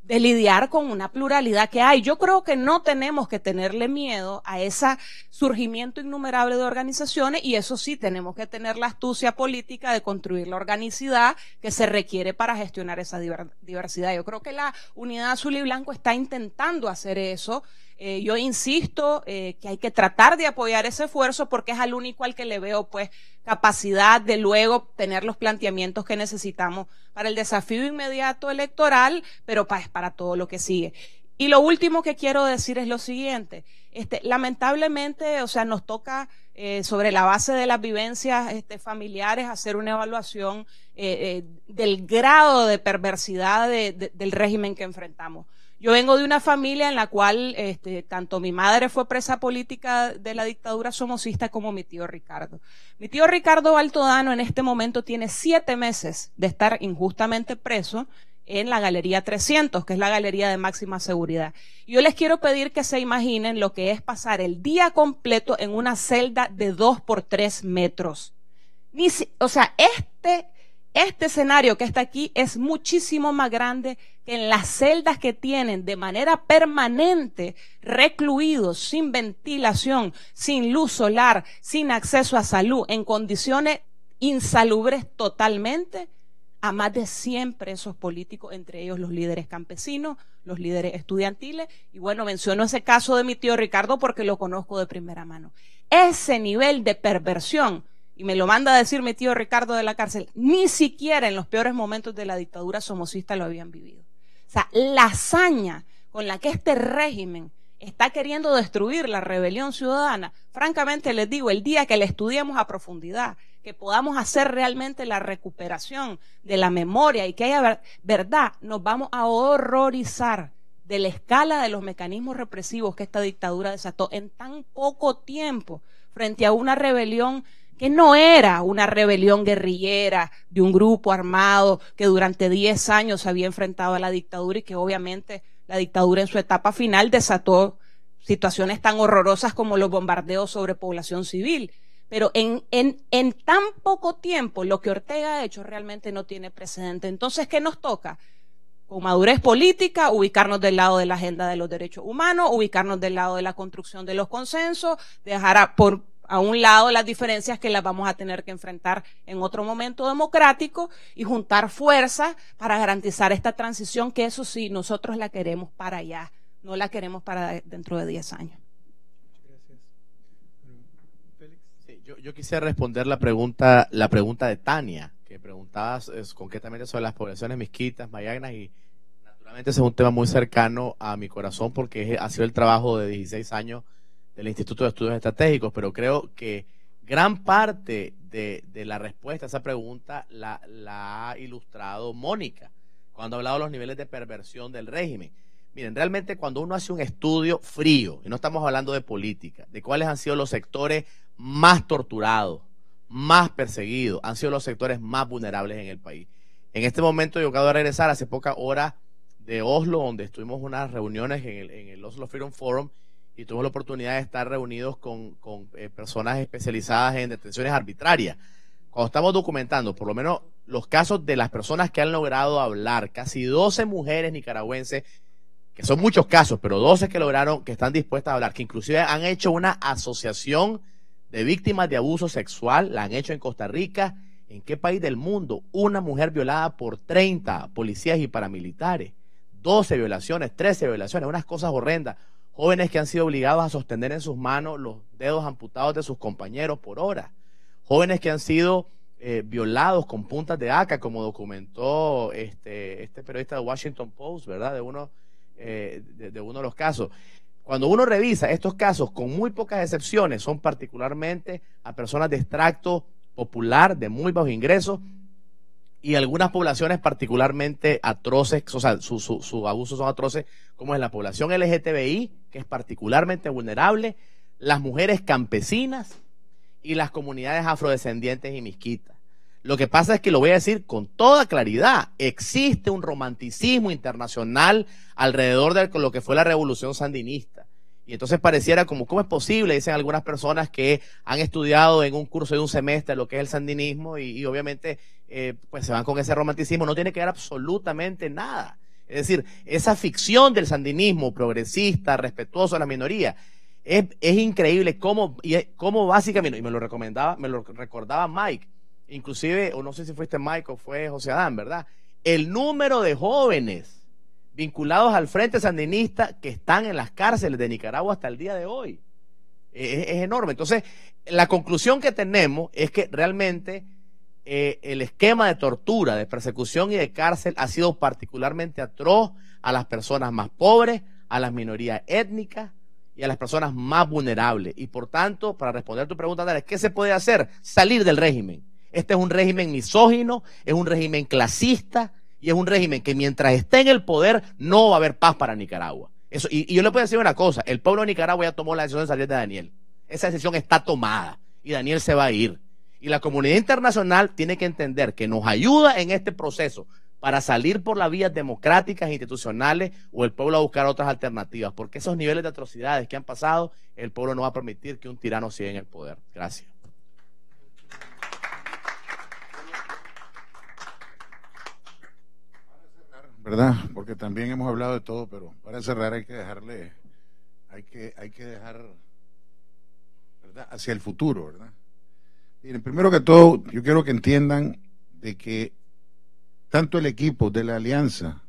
de lidiar con una pluralidad que hay. Yo creo que no tenemos que tenerle miedo a ese surgimiento innumerable de organizaciones y eso sí, tenemos que tener la astucia política de construir la organicidad que se requiere para gestionar esa diversidad. Yo creo que la Unidad Azul y Blanco está intentando hacer eso eh, yo insisto eh, que hay que tratar de apoyar ese esfuerzo porque es al único al que le veo pues capacidad de luego tener los planteamientos que necesitamos para el desafío inmediato electoral, pero para, todo lo que sigue. Y lo último que quiero decir es lo siguiente. Este, lamentablemente, o sea, nos toca eh, sobre la base de las vivencias este, familiares hacer una evaluación del grado de perversidad del régimen que enfrentamos. Yo vengo de una familia en la cual este, tanto mi madre fue presa política de la dictadura somocista como mi tío Ricardo. Mi tío Ricardo Altodano en este momento tiene siete meses de estar injustamente preso en la Galería 300, que es la galería de máxima seguridad. Yo les quiero pedir que se imaginen lo que es pasar el día completo en una celda de 2 por 3 metros. Ni o sea, este, este escenario que está aquí es muchísimo más grande que en las celdas que tienen de manera permanente, recluidos, sin ventilación, sin luz solar, sin acceso a salud, en condiciones insalubres totalmente, a más de 100 presos políticos, entre ellos los líderes campesinos, los líderes estudiantiles, y bueno, menciono ese caso de mi tío Ricardo porque lo conozco de primera mano. Ese nivel de perversión, y me lo manda a decir mi tío Ricardo de la cárcel, ni siquiera en los peores momentos de la dictadura somocista lo habían vivido. O sea, la hazaña con la que este régimen está queriendo destruir la rebelión ciudadana, francamente les digo, el día que la estudiemos a profundidad, que podamos hacer realmente la recuperación de la memoria y que haya verdad, nos vamos a horrorizar de la escala de los mecanismos represivos que esta dictadura desató en tan poco tiempo frente a una rebelión que no era una rebelión guerrillera de un grupo armado que durante 10 años se había enfrentado a la dictadura y que obviamente la dictadura en su etapa final desató situaciones tan horrorosas como los bombardeos sobre población civil. Pero en, en, en tan poco tiempo lo que Ortega ha hecho realmente no tiene precedente. Entonces, ¿qué nos toca? con madurez política, ubicarnos del lado de la agenda de los derechos humanos, ubicarnos del lado de la construcción de los consensos, dejar a, por, a un lado las diferencias que las vamos a tener que enfrentar en otro momento democrático y juntar fuerzas para garantizar esta transición, que eso sí, nosotros la queremos para allá, no la queremos para dentro de 10 años. Sí, yo, yo quisiera responder la pregunta, la pregunta de Tania, que preguntaba concretamente sobre las poblaciones misquitas, mayagnas y naturalmente es un tema muy cercano a mi corazón porque ha sido el trabajo de 16 años del Instituto de Estudios Estratégicos, pero creo que gran parte de, la respuesta a esa pregunta la, ha ilustrado Mónica, cuando ha hablado de los niveles de perversión del régimen. Miren, realmente cuando uno hace un estudio frío, y no estamos hablando de política, de cuáles han sido los sectores más torturados, más perseguidos, han sido los sectores más vulnerables en el país. En este momento yo acabo de regresar hace pocas horas de Oslo, donde estuvimos unas reuniones en el, en el Oslo Freedom Forum, y tuvo la oportunidad de estar reunidos con, eh, personas especializadas en detenciones arbitrarias. Cuando estamos documentando, por lo menos los casos de las personas que han logrado hablar, casi 12 mujeres nicaragüenses, que son muchos casos, pero 12 que lograron, que están dispuestas a hablar, que inclusive han hecho una asociación de víctimas de abuso sexual, la han hecho en Costa Rica, ¿en qué país del mundo? Una mujer violada por 30 policías y paramilitares, 12 violaciones, 13 violaciones, unas cosas horrendas jóvenes que han sido obligados a sostener en sus manos los dedos amputados de sus compañeros por horas, jóvenes que han sido eh, violados con puntas de aca, como documentó este, este periodista de Washington Post, ¿verdad? De uno, eh, de, uno de los casos. Cuando uno revisa estos casos, con muy pocas excepciones, son particularmente a personas de extracto popular, de muy bajos ingresos, y algunas poblaciones particularmente atroces, o sea, sus su, abusos son atroces, como es la población LGTBI es particularmente vulnerable, las mujeres campesinas y las comunidades afrodescendientes y misquitas. Lo que pasa es que lo voy a decir con toda claridad, existe un romanticismo internacional alrededor de lo que fue la revolución sandinista. Y entonces pareciera como, ¿cómo es posible? Dicen algunas personas que han estudiado en un curso de un semestre lo que es el sandinismo y, obviamente eh, pues se van con ese romanticismo. No tiene que ver absolutamente nada. Es decir, esa ficción del sandinismo progresista, respetuoso a la minoría, es, increíble cómo, y básicamente, y me lo recomendaba, me lo recordaba Mike, inclusive, o no sé si fuiste Mike o fue José Adán, ¿verdad? El número de jóvenes vinculados al Frente Sandinista que están en las cárceles de Nicaragua hasta el día de hoy. es enorme. Entonces, la conclusión que tenemos es que realmente eh, el esquema de tortura, de persecución y de cárcel ha sido particularmente atroz a las personas más pobres, a las minorías étnicas y a las personas más vulnerables. Y por tanto, para responder tu pregunta, Andrés, ¿qué se puede hacer? Salir del régimen. Este es un régimen misógino, es un régimen clasista y es un régimen que mientras esté en el poder no va a haber paz para Nicaragua. y, y yo le puedo decir una cosa, el pueblo de Nicaragua ya tomó la decisión de salir de Daniel. Esa decisión está tomada y Daniel se va a ir. Y la comunidad internacional tiene que entender que nos ayuda en este proceso para salir por las vías democráticas, institucionales o el pueblo a buscar otras alternativas, porque esos niveles de atrocidades que han pasado, el pueblo no va a permitir que un tirano siga en el poder. Gracias. ¿Verdad? Porque también hemos hablado de todo, pero para cerrar hay que dejarle, hay que, hay que dejar, ¿verdad? Hacia el futuro, ¿verdad? Miren, primero que todo, yo quiero que entiendan de que tanto el equipo de la Alianza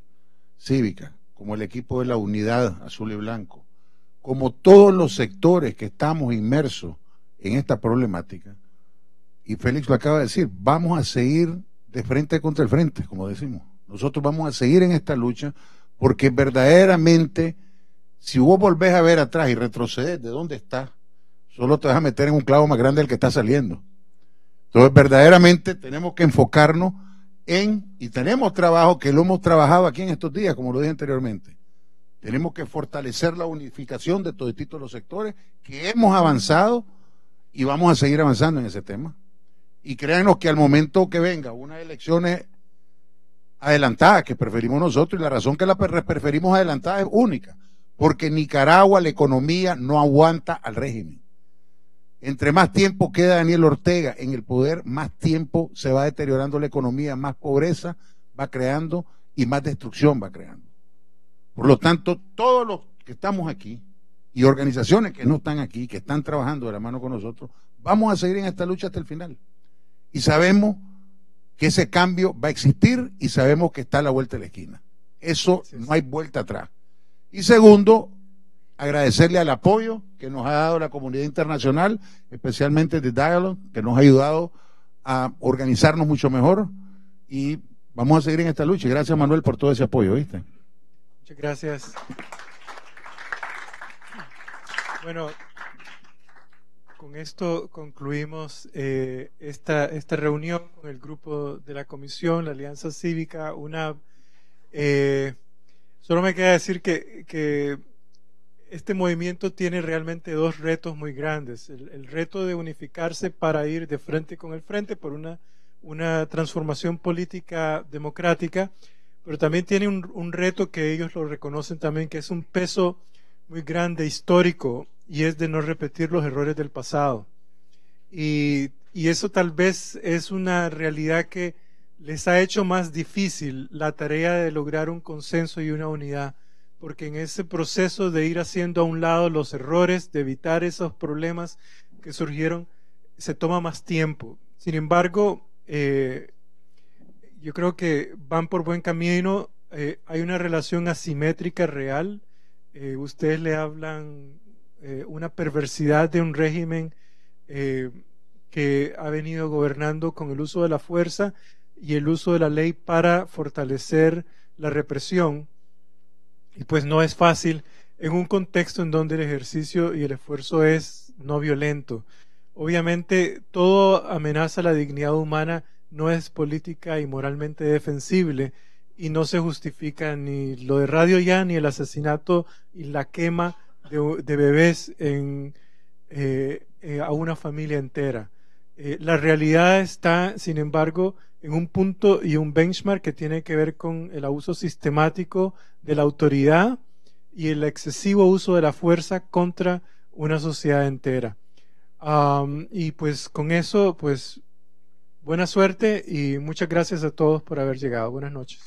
Cívica como el equipo de la Unidad Azul y Blanco, como todos los sectores que estamos inmersos en esta problemática, y Félix lo acaba de decir, vamos a seguir de frente contra el frente, como decimos. Nosotros vamos a seguir en esta lucha porque verdaderamente, si vos volvés a ver atrás y retrocedes de dónde estás, solo te vas a meter en un clavo más grande del que está saliendo. Entonces, verdaderamente tenemos que enfocarnos en, y tenemos trabajo que lo hemos trabajado aquí en estos días, como lo dije anteriormente. Tenemos que fortalecer la unificación de todos los sectores, que hemos avanzado y vamos a seguir avanzando en ese tema. Y créanos que al momento que venga unas elecciones adelantadas, que preferimos nosotros, y la razón que la preferimos adelantada es única, porque Nicaragua la economía no aguanta al régimen. Entre más tiempo queda Daniel Ortega en el poder, más tiempo se va deteriorando la economía, más pobreza va creando y más destrucción va creando. Por lo tanto, todos los que estamos aquí y organizaciones que no están aquí, que están trabajando de la mano con nosotros, vamos a seguir en esta lucha hasta el final. Y sabemos que ese cambio va a existir y sabemos que está a la vuelta de la esquina. Eso no hay vuelta atrás. Y segundo, agradecerle al apoyo que nos ha dado la comunidad internacional, especialmente de Dialogue, que nos ha ayudado a organizarnos mucho mejor y vamos a seguir en esta lucha. Gracias Manuel por todo ese apoyo, ¿viste? Muchas gracias. Bueno, con esto concluimos eh, esta, esta reunión con el grupo de la Comisión, la Alianza Cívica, una... Eh, solo me queda decir que, que este movimiento tiene realmente dos retos muy grandes. El, reto de unificarse para ir de frente con el frente por una, una transformación política democrática, pero también tiene un, reto que ellos lo reconocen también, que es un peso muy grande histórico y es de no repetir los errores del pasado. Y, y eso tal vez es una realidad que les ha hecho más difícil la tarea de lograr un consenso y una unidad porque en ese proceso de ir haciendo a un lado los errores, de evitar esos problemas que surgieron, se toma más tiempo. Sin embargo, eh, yo creo que van por buen camino, eh, hay una relación asimétrica real, eh, ustedes le hablan una perversidad de un régimen que ha venido gobernando con el uso de la fuerza y el uso de la ley para fortalecer la represión y pues no es fácil en un contexto en donde el ejercicio y el esfuerzo es no violento. Obviamente, todo amenaza a la dignidad humana no es política y moralmente defensible y no se justifica ni lo de Radio Ya ni el asesinato y la quema de, bebés en, eh, eh, a una familia entera. Eh, la realidad está, sin embargo, en un punto y un benchmark que tiene que ver con el abuso sistemático de la autoridad y el excesivo uso de la fuerza contra una sociedad entera. y pues con eso, pues buena suerte y muchas gracias a todos por haber llegado. Buenas noches.